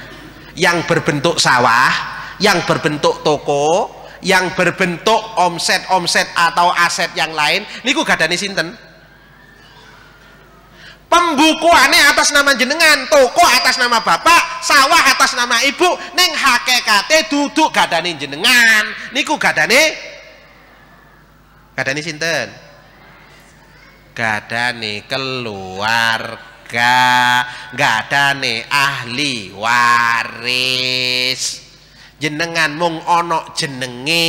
yang berbentuk sawah yang berbentuk toko yang berbentuk omset-omset atau aset yang lain niku gadane sinten pembukuannya atas nama jenengan toko atas nama bapak sawah atas nama ibu ning hakikate duduk gadane jenengan niku gadane gadane sinten gadane keluarga nih ahli waris jenengan mung ana jenenge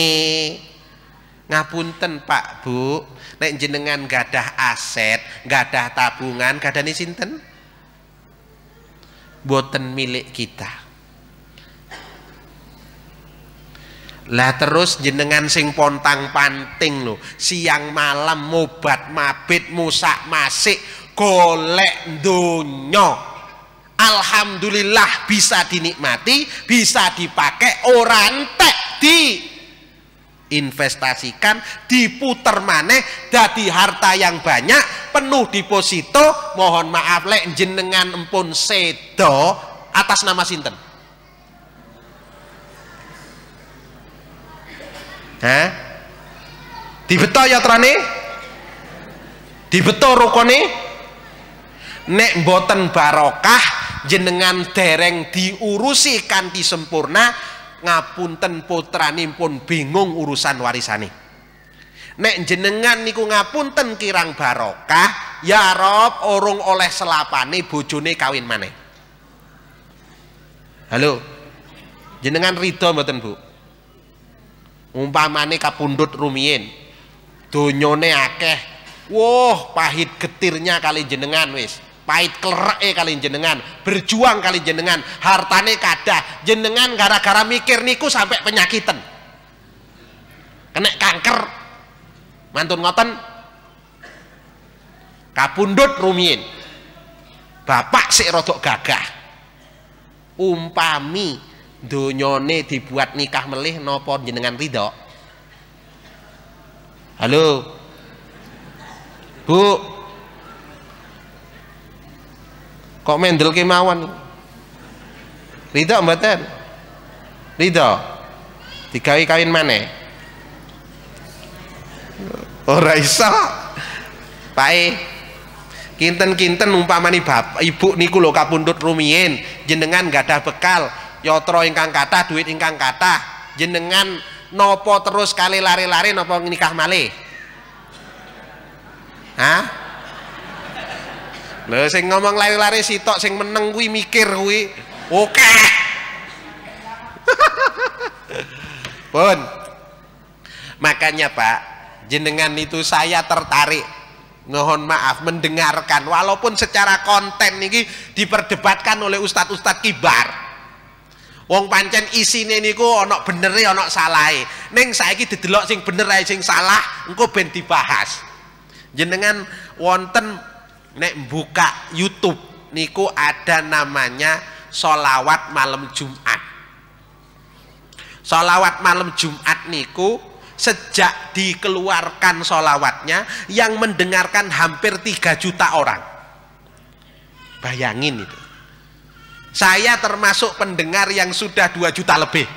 ngapunten Pak Bu naik jenengan gadah aset gadah tabungan gadane sinten boten milik kita lah terus jenengan sing pontang panting lo siang malam mobat mabit musak masik golek dunyok Alhamdulillah bisa dinikmati, bisa dipakai orang tek di investasikan, diputer maneh dadi harta yang banyak, penuh deposito, mohon maaf lek jenengan empun sedo atas nama sinten? Hah? Dibeto ya trane? Dibeto rukone? Nek boten barokah jenengan dereng diurusi kanti sempurna ngapunten pun bingung urusan warisane nek jenengan niku ngapunten kirang barokah ya rob orang oleh selapane bojone kawin maneh halo jenengan ridho mboten Bu umpamane kapundut rumien, donyone akeh Wah, wow, pahit getirnya kali jenengan wis pahit kelereke kali jenengan berjuang kali jenengan hartane kada jenengan gara-gara mikir niku sampai penyakitan kena kanker mantun ngoten kapundut rumiin bapak si rodok gagah umpami donyone dibuat nikah melih nopo jenengan ridho halo bu kok mendel kemauan? Ridho mboten Ridho digawe kawin maneh ora iso pae kinten-kinten umpamani bapak ibu niku lho kapundut rumiyin jenengan gadah bekal yotro ingkang kata, duit ingkang kata, jenengan nopo terus kali lari-lari nopo nikah malih Hah? lho sing ngomong lari-lari sitok sing meneng kuwi mikir kuwi oke pun makanya pak jenengan itu saya tertarik mohon maaf mendengarkan walaupun secara konten ini diperdebatkan oleh ustadz-ustadz kibar Wong pancen isine niku ana benere ana Neng saya saiki didelok sing bener ae sing salah engko ben dibahas. Jenengan wonten nek buka YouTube niku ada namanya solawat malam Jumat. Solawat malam Jumat niku sejak dikeluarkan solawatnya yang mendengarkan hampir 3 juta orang. Bayangin itu. Saya termasuk pendengar yang sudah 2 juta lebih.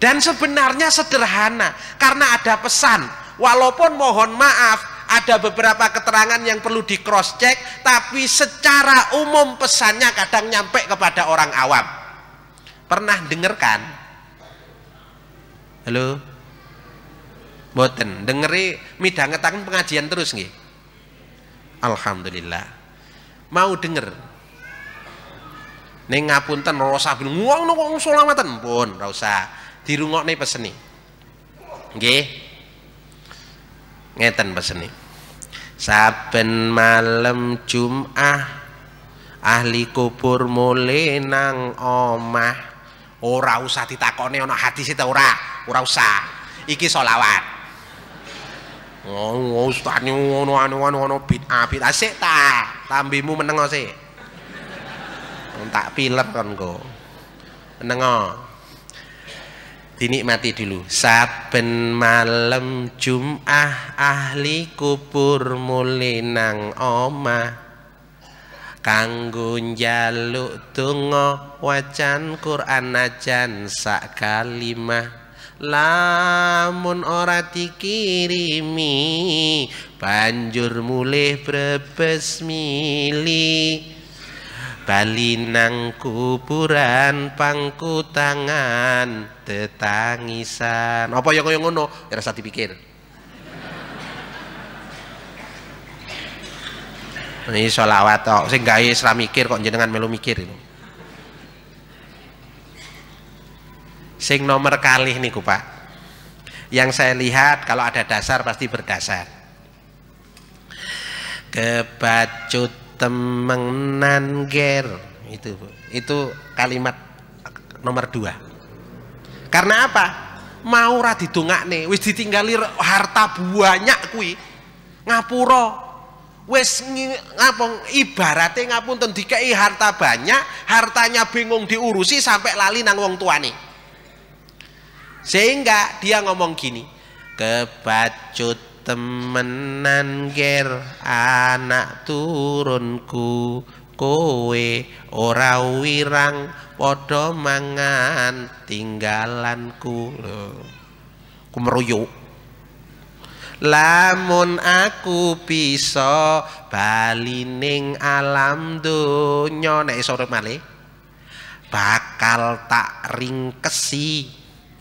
Dan sebenarnya sederhana karena ada pesan. Walaupun mohon maaf ada beberapa keterangan yang perlu di cross check tapi secara umum pesannya kadang nyampe kepada orang awam pernah dengarkan halo boten dengeri midangetan pengajian terus nih. alhamdulillah mau denger ning ngapunten ora usah ngono kok selawatan pun ora usah dirungokne peseni nggih ngeten peseni saben malam Jum'ah ahli kubur mulai nang omah ora usah ditakoni ana hadis si ora ora usah iki solawat. oh, oh ustaz ngono anu anu anu bid'ah bid'ah asik ta tambimu menengo sih tak pilek kon go menengo dinikmati dulu saben malam Jum'ah ahli kubur mulinang omah kanggun jaluk tungo wacan Quran najan sak kalimah lamun ora dikirimi banjur mulih brebes milih Bali nang kuburan pangku tangan tetangisan. Apa yang kau ngono? Ya rasa dipikir. Ini sholawat tok, sing gawe sira mikir kok jenengan melu mikir itu. Sing nomor kali niku, Pak. Yang saya lihat kalau ada dasar pasti berdasar. Kebacut temenan ger itu itu kalimat nomor dua karena apa mau ra nih wis ditinggali harta banyak kui ngapuro wes ngapung ngapun ngapunten dikei harta banyak hartanya bingung diurusi sampai lali nang wong nih sehingga dia ngomong gini kebacut temenan ger anak turunku kowe ora wirang padha mangan tinggalanku lho ku meruyuk lamun aku bisa balining alam donya nek sore malih bakal tak ringkesi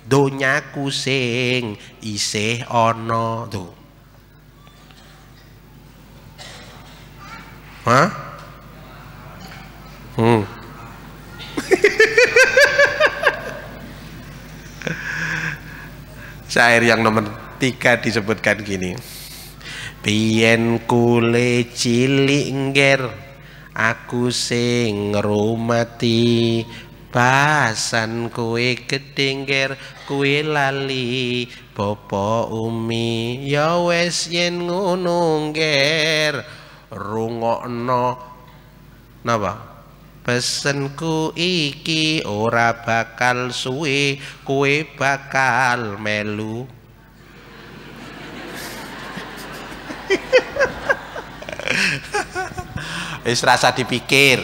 donyaku sing isih ana tuh Hah? Hmm. Syair yang nomor tiga disebutkan gini. Pien kule cilik ngger aku sing ngrumati basan kue gedengger kue lali bopo umi ya wes yen ngunungger rungokno napa pesenku iki ora bakal suwe kue bakal melu wis rasa dipikir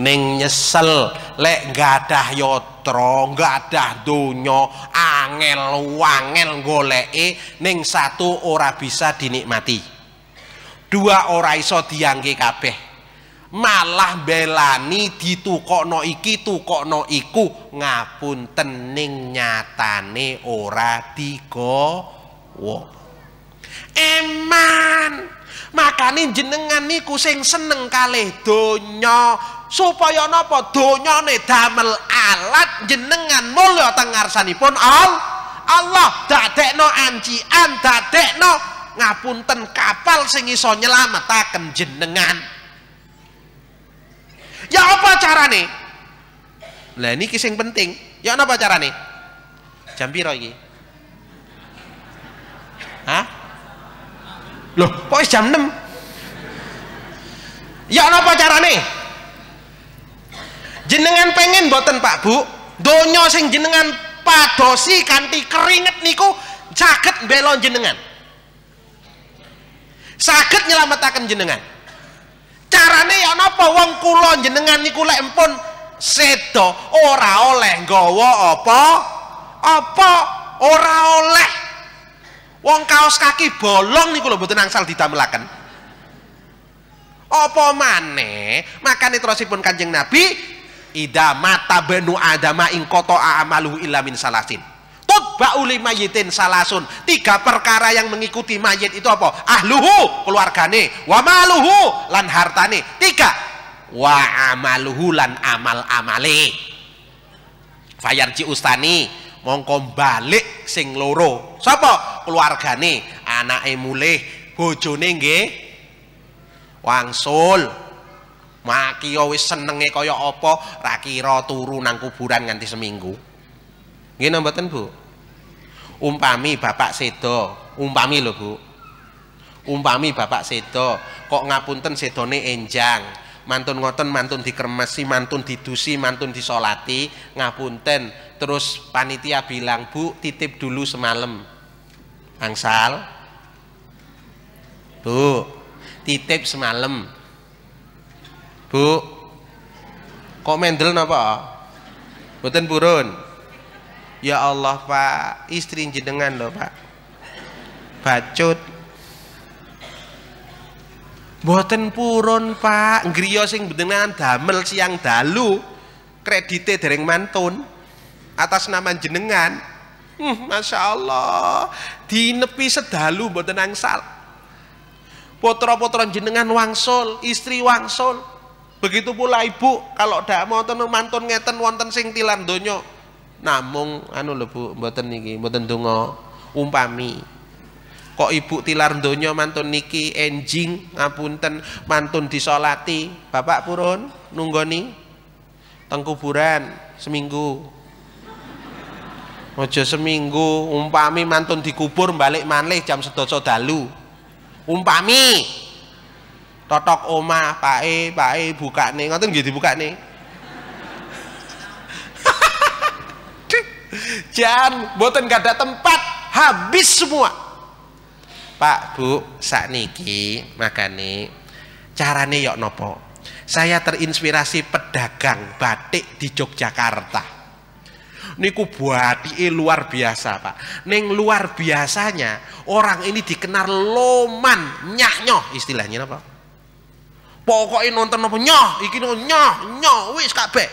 ning nyesel lek gadah yotro, gadah donya angel wangel goleke ning satu ora bisa dinikmati dua orang iso diangge kabeh malah belani ditukokno iki tukokno iku ngapun tening nyatane ora digawa eman makane jenengan niku sing seneng kalih donya supaya napa donyane damel alat jenengan mulya teng ngarsanipun Allah Allah dadekno ancian dadekno ngapunten kapal sing iso nyelametaken jenengan ya apa carane lah niki sing penting ya apa carane jam piro iki Hah? Loh, kok jam 6? Ya apa carane? Jenengan pengen boten Pak Bu, donya sing jenengan padosi kanthi keringet niku saged belon jenengan. Sakit nyelamatakan jenengan carane ya napa wong kula jenengan niku lek empun sedo ora oleh nggawa apa apa ora oleh wong kaos kaki bolong niku lho mboten angsal didamelaken apa maneh makane terusipun Kanjeng Nabi Ida mata benu adama koto amalu ilamin salasin bauli mayitin salasun tiga perkara yang mengikuti mayit itu apa ahluhu keluargane wa maluhu lan hartane tiga wa amaluhu lan amal amale fayarji ustani mongko balik sing loro sapa keluargane anake mulih bojone nggih wangsul Makiya wis senenge kaya apa ra kira turu nang kuburan nganti seminggu. Nggih mboten, Bu? umpami bapak sedo umpami lho bu umpami bapak sedo kok ngapunten sedone enjang mantun ngoten mantun dikermesi mantun didusi mantun disolati ngapunten terus panitia bilang bu titip dulu semalam angsal bu titip semalam bu kok mendel napa buten burun Ya Allah pak, istri jenengan loh pak. Bacut. Boten purun pak, ngriya sing jenengan damel siang dalu. Kredite dereng mantun. Atas nama jenengan. Hmm, Masya Allah. Dinepi sedalu boten angsal. Potro-potro jenengan wangsol, istri wangsol, Begitu pula ibu kalau tidak mau tenung mantun ngeten wonten sing tilan donyo namung anu lho Bu mboten niki mboten donga umpami kok ibu tilar donya mantun niki enjing ngapunten mantun disolati bapak purun nunggoni teng kuburan seminggu ojo seminggu umpami mantun dikubur balik manlih jam sedoso dalu umpami totok oma pae pae bukane ngoten nggih nih Jangan, boten gak ada tempat, habis semua. Pak, Bu, sak niki makane carane yok nopo. Saya terinspirasi pedagang batik di Yogyakarta. Niku ini luar biasa, Pak. Neng luar biasanya orang ini dikenal loman, nyahnyo, istilahnya apa? Pokoknya nonton apa nyoh, iki nyoh, nyoh, wis kabeh.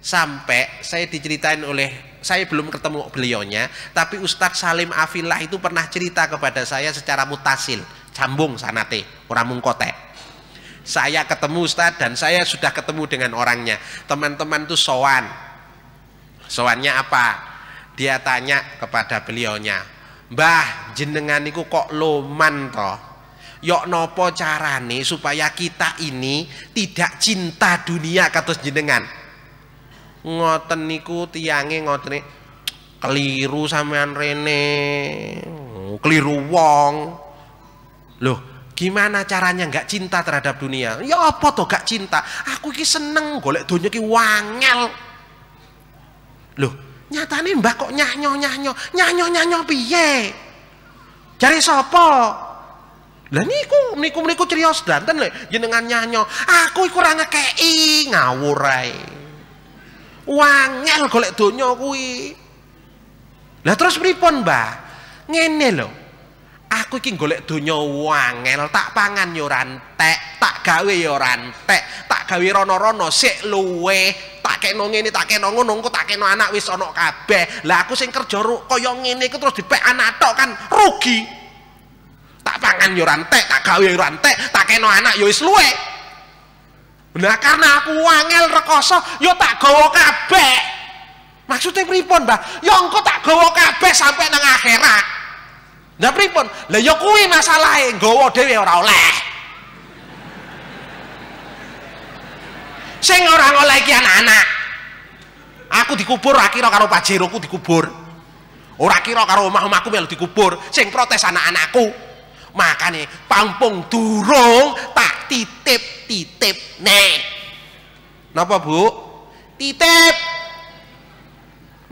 Sampai saya diceritain oleh saya belum ketemu beliaunya, tapi Ustadz Salim Afilah itu pernah cerita kepada saya secara mutasil, cambung sanate, orang mungkote. Saya ketemu Ustadz dan saya sudah ketemu dengan orangnya. Teman-teman tuh soan, soannya apa? Dia tanya kepada beliaunya, Mbah, jenenganiku kok loman toh? Yok nopo carane supaya kita ini tidak cinta dunia kata jenengan ngoten niku tiange ngoten keliru sampean rene hmm, keliru wong loh gimana caranya nggak cinta terhadap dunia ya apa tuh gak cinta aku ki seneng golek donya ki wangel loh nyatane mbak kok nyanyo nyanyo nyanyo nyanyo piye cari sopo lah niku niku niku cerios danten loh jenengan nyanyo aku iku ora ngawurai ngawur wangel golek donya kuwi lah terus pripun mbah ngene lho aku iki golek donya wangel tak pangan yo ya ora entek tak gawe yo ya ora entek tak gawe rono-rono sik luwe tak keno ngene tak keno ngono engko tak keno anak wis ana kabeh lah aku sing kerja kaya ngene iku terus dipek anak tok kan rugi tak pangan yo ya ora entek tak gawe yo ora entek tak keno anak yo wis luwe Nah karena aku wangel rekoso, yo tak gawa kabeh. Maksudnya pripun, Mbah? Yo engko tak gawa kabeh sampai nang akhirat. Nah pripun? Lah yo kuwi masalahe, gawa dhewe ora oleh. Sing ora oleh iki anak-anak. Aku dikubur akhirnya karo pajeroku dikubur. Ora kira karo omah-omahku melu dikubur, sing protes anak-anakku. Makane pampung durung tak titip titip nih napa bu titip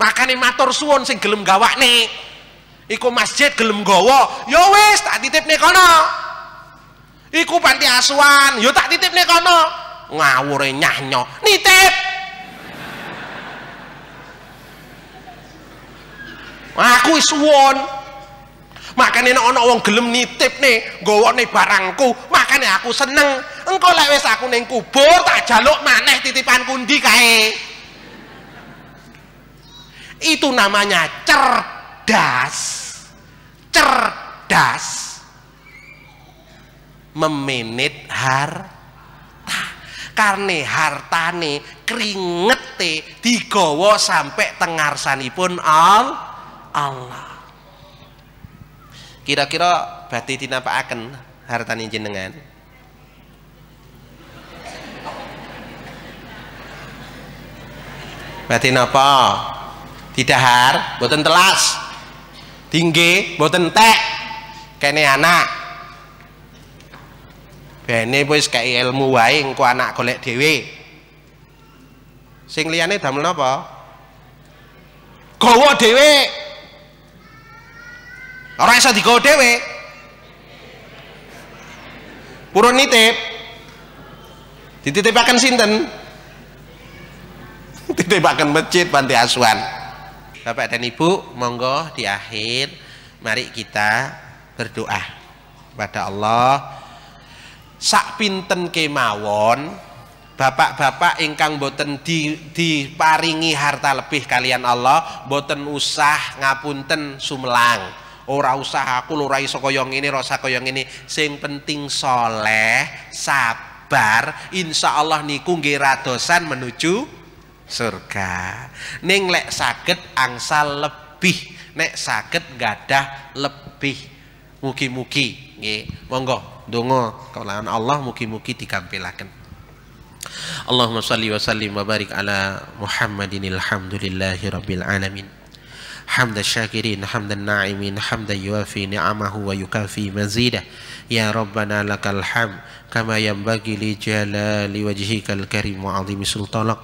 makane matur suwun sing gelem nih iku masjid gelem gawa Yo ya wis tak nih kono iku panti asuhan yo ya tak nih kono ngawure nyahnyo nitip aku suwon makanya nek ana wong gelem nitipne nih barangku makanya aku seneng Engkau lewes aku nengku kubur tak jaluk maneh titipan kundi kae itu namanya cerdas cerdas memenit harta karena harta hartane keringet digowo sampai tengarsanipun al Allah kira-kira harta dinampakaken dengan jenengan apa? Tidak didahar boten telas tinggi boten tek kene anak bene wis kei ilmu wae engko anak golek dewi. sing liyane damel napa gawa dhewe Orang iso digawa dhewe. Purun nitip. akan sinten? akan masjid panti asuhan. Bapak dan Ibu, monggo di akhir mari kita berdoa kepada Allah sak pinten kemawon bapak-bapak ingkang boten di, diparingi harta lebih kalian Allah boten usah ngapunten sumelang ora usah aku ora iso kaya ngene ora usah kaya ngene sing penting soleh sabar insya Allah niku nggih radosan menuju surga ning lek saged angsa lebih nek saged gadah lebih mugi-mugi nggih monggo donga kaulahan Allah mugi-mugi dikampilaken Allahumma salli wa sallim wa barik ala Muhammadin alhamdulillahi rabbil alamin hamda syakirin hamdan na'imin hamdan yuafi ni'amahu wa yukafi mazidah ya rabbana lakal ham kama yanbaghi li jalali wajhikal karim wa 'azimi sultanak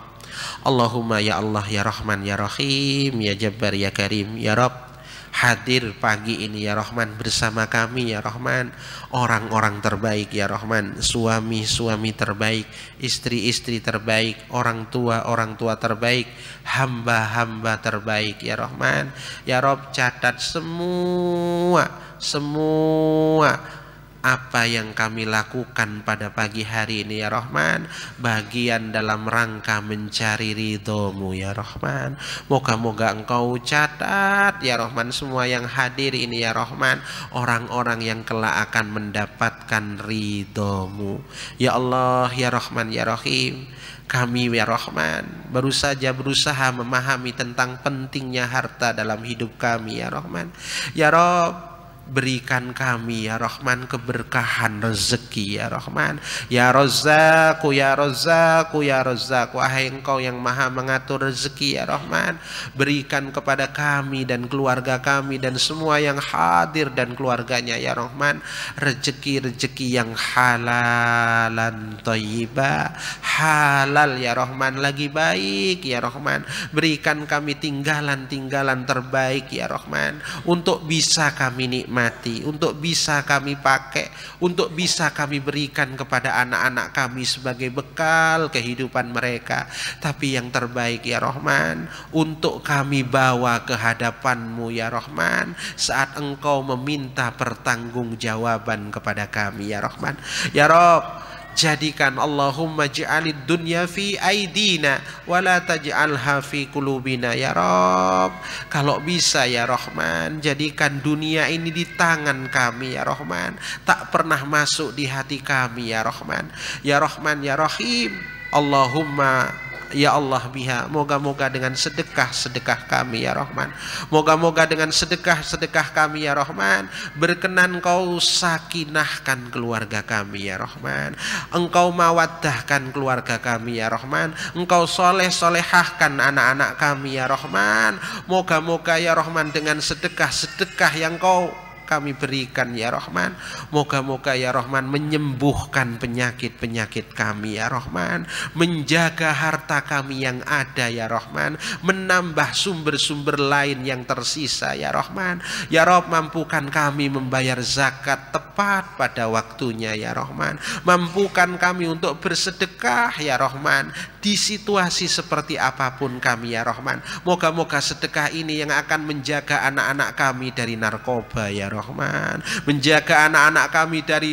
Allahumma ya Allah ya Rahman ya Rahim ya Jabbar ya Karim ya Rabb hadir pagi ini ya Rahman bersama kami ya Rahman orang-orang terbaik ya Rahman suami-suami terbaik istri-istri terbaik orang tua-orang tua terbaik hamba-hamba terbaik ya Rahman ya Rob catat semua semua apa yang kami lakukan pada pagi hari ini ya Rahman bagian dalam rangka mencari ridhomu ya Rahman moga-moga engkau catat ya Rahman semua yang hadir ini ya Rahman orang-orang yang kelak akan mendapatkan ridhomu ya Allah ya Rahman ya Rahim kami ya Rahman baru saja berusaha memahami tentang pentingnya harta dalam hidup kami ya Rahman ya Rob berikan kami ya Rahman keberkahan rezeki ya Rahman ya Rozaku ya Rozaku ya Rozaku wahai engkau yang maha mengatur rezeki ya Rahman berikan kepada kami dan keluarga kami dan semua yang hadir dan keluarganya ya Rahman rezeki-rezeki yang halal dan toyiba halal ya Rahman lagi baik ya Rahman berikan kami tinggalan-tinggalan terbaik ya Rahman untuk bisa kami nikmati nikmati, untuk bisa kami pakai, untuk bisa kami berikan kepada anak-anak kami sebagai bekal kehidupan mereka. Tapi yang terbaik ya Rahman, untuk kami bawa ke hadapanmu ya Rahman, saat engkau meminta pertanggungjawaban kepada kami ya Rahman. Ya Rob, jadikan Allahumma ja'alid dunya fi aidina wala taj'alha fi kulubina ya Rob kalau bisa ya Rahman jadikan dunia ini di tangan kami ya Rahman tak pernah masuk di hati kami ya Rahman ya Rahman ya Rahim Allahumma ya Allah biha moga-moga dengan sedekah-sedekah kami ya Rahman moga-moga dengan sedekah-sedekah kami ya Rahman berkenan kau sakinahkan keluarga kami ya Rahman engkau mawaddahkan keluarga kami ya Rahman engkau soleh-solehahkan anak-anak kami ya Rahman moga-moga ya Rahman dengan sedekah-sedekah yang kau kami berikan ya Rahman. Moga-moga ya Rahman menyembuhkan penyakit-penyakit kami ya Rahman. Menjaga harta kami yang ada ya Rahman. Menambah sumber-sumber lain yang tersisa ya Rahman. Ya Rob mampukan kami membayar zakat tepat pada waktunya ya Rahman. Mampukan kami untuk bersedekah ya Rahman di situasi seperti apapun kami ya Rahman. Moga-moga sedekah ini yang akan menjaga anak-anak kami dari narkoba ya Rahman. Menjaga anak-anak kami dari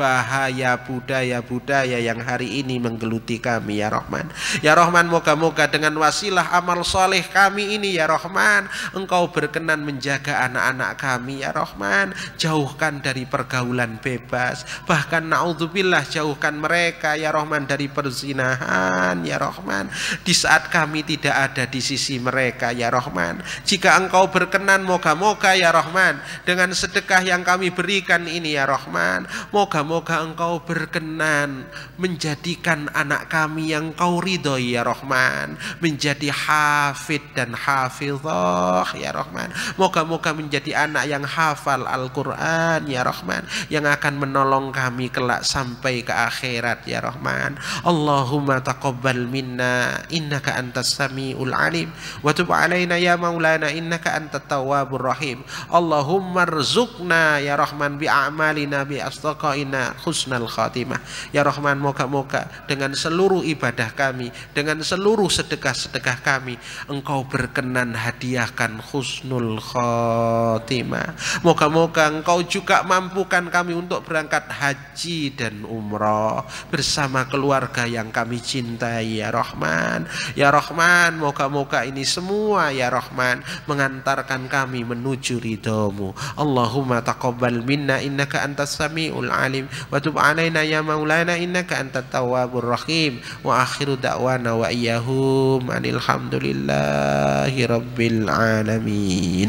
bahaya budaya-budaya yang hari ini menggeluti kami ya Rahman ya Rahman moga-moga dengan wasilah amal soleh kami ini ya Rahman engkau berkenan menjaga anak-anak kami ya Rahman jauhkan dari pergaulan bebas bahkan na'udzubillah jauhkan mereka ya Rahman dari perzinahan ya Rahman di saat kami tidak ada di sisi mereka ya Rahman jika engkau berkenan moga-moga ya Rahman dengan sedekah yang kami berikan ini ya Rahman moga moga engkau berkenan menjadikan anak kami yang kau ridhoi ya Rahman menjadi hafid dan hafizah ya Rahman moga-moga menjadi anak yang hafal Al-Quran ya Rahman yang akan menolong kami kelak sampai ke akhirat ya Rahman Allahumma taqabbal minna innaka antas samiul alim wa tub alaina ya maulana innaka antat tawwabur rahim Allahumma rzuqna ya Rahman bi a'malina bi asdaqaina atina husnal khatimah. Ya Rahman, moga-moga dengan seluruh ibadah kami, dengan seluruh sedekah-sedekah kami, Engkau berkenan hadiahkan husnul khatimah. Moga-moga Engkau juga mampukan kami untuk berangkat haji dan umroh bersama keluarga yang kami cintai ya Rahman. Ya Rahman, moga-moga ini semua ya Rahman mengantarkan kami menuju ridhomu. Allahumma taqabbal minna innaka antas samiul alim alamin wa tub alaina ya maulana innaka antat tawwabur rahim wa akhiru da'wana wa iyyahum alhamdulillahi rabbil alamin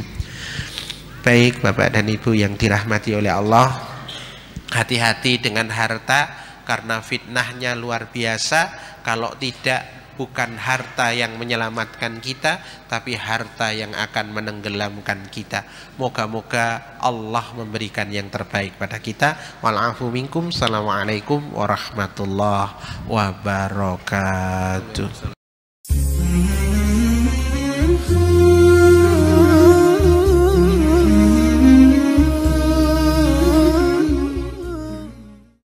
baik bapak dan ibu yang dirahmati oleh Allah hati-hati dengan harta karena fitnahnya luar biasa kalau tidak bukan harta yang menyelamatkan kita tapi harta yang akan menenggelamkan kita moga-moga Allah memberikan yang terbaik pada kita walafu minkum assalamualaikum warahmatullahi wabarakatuh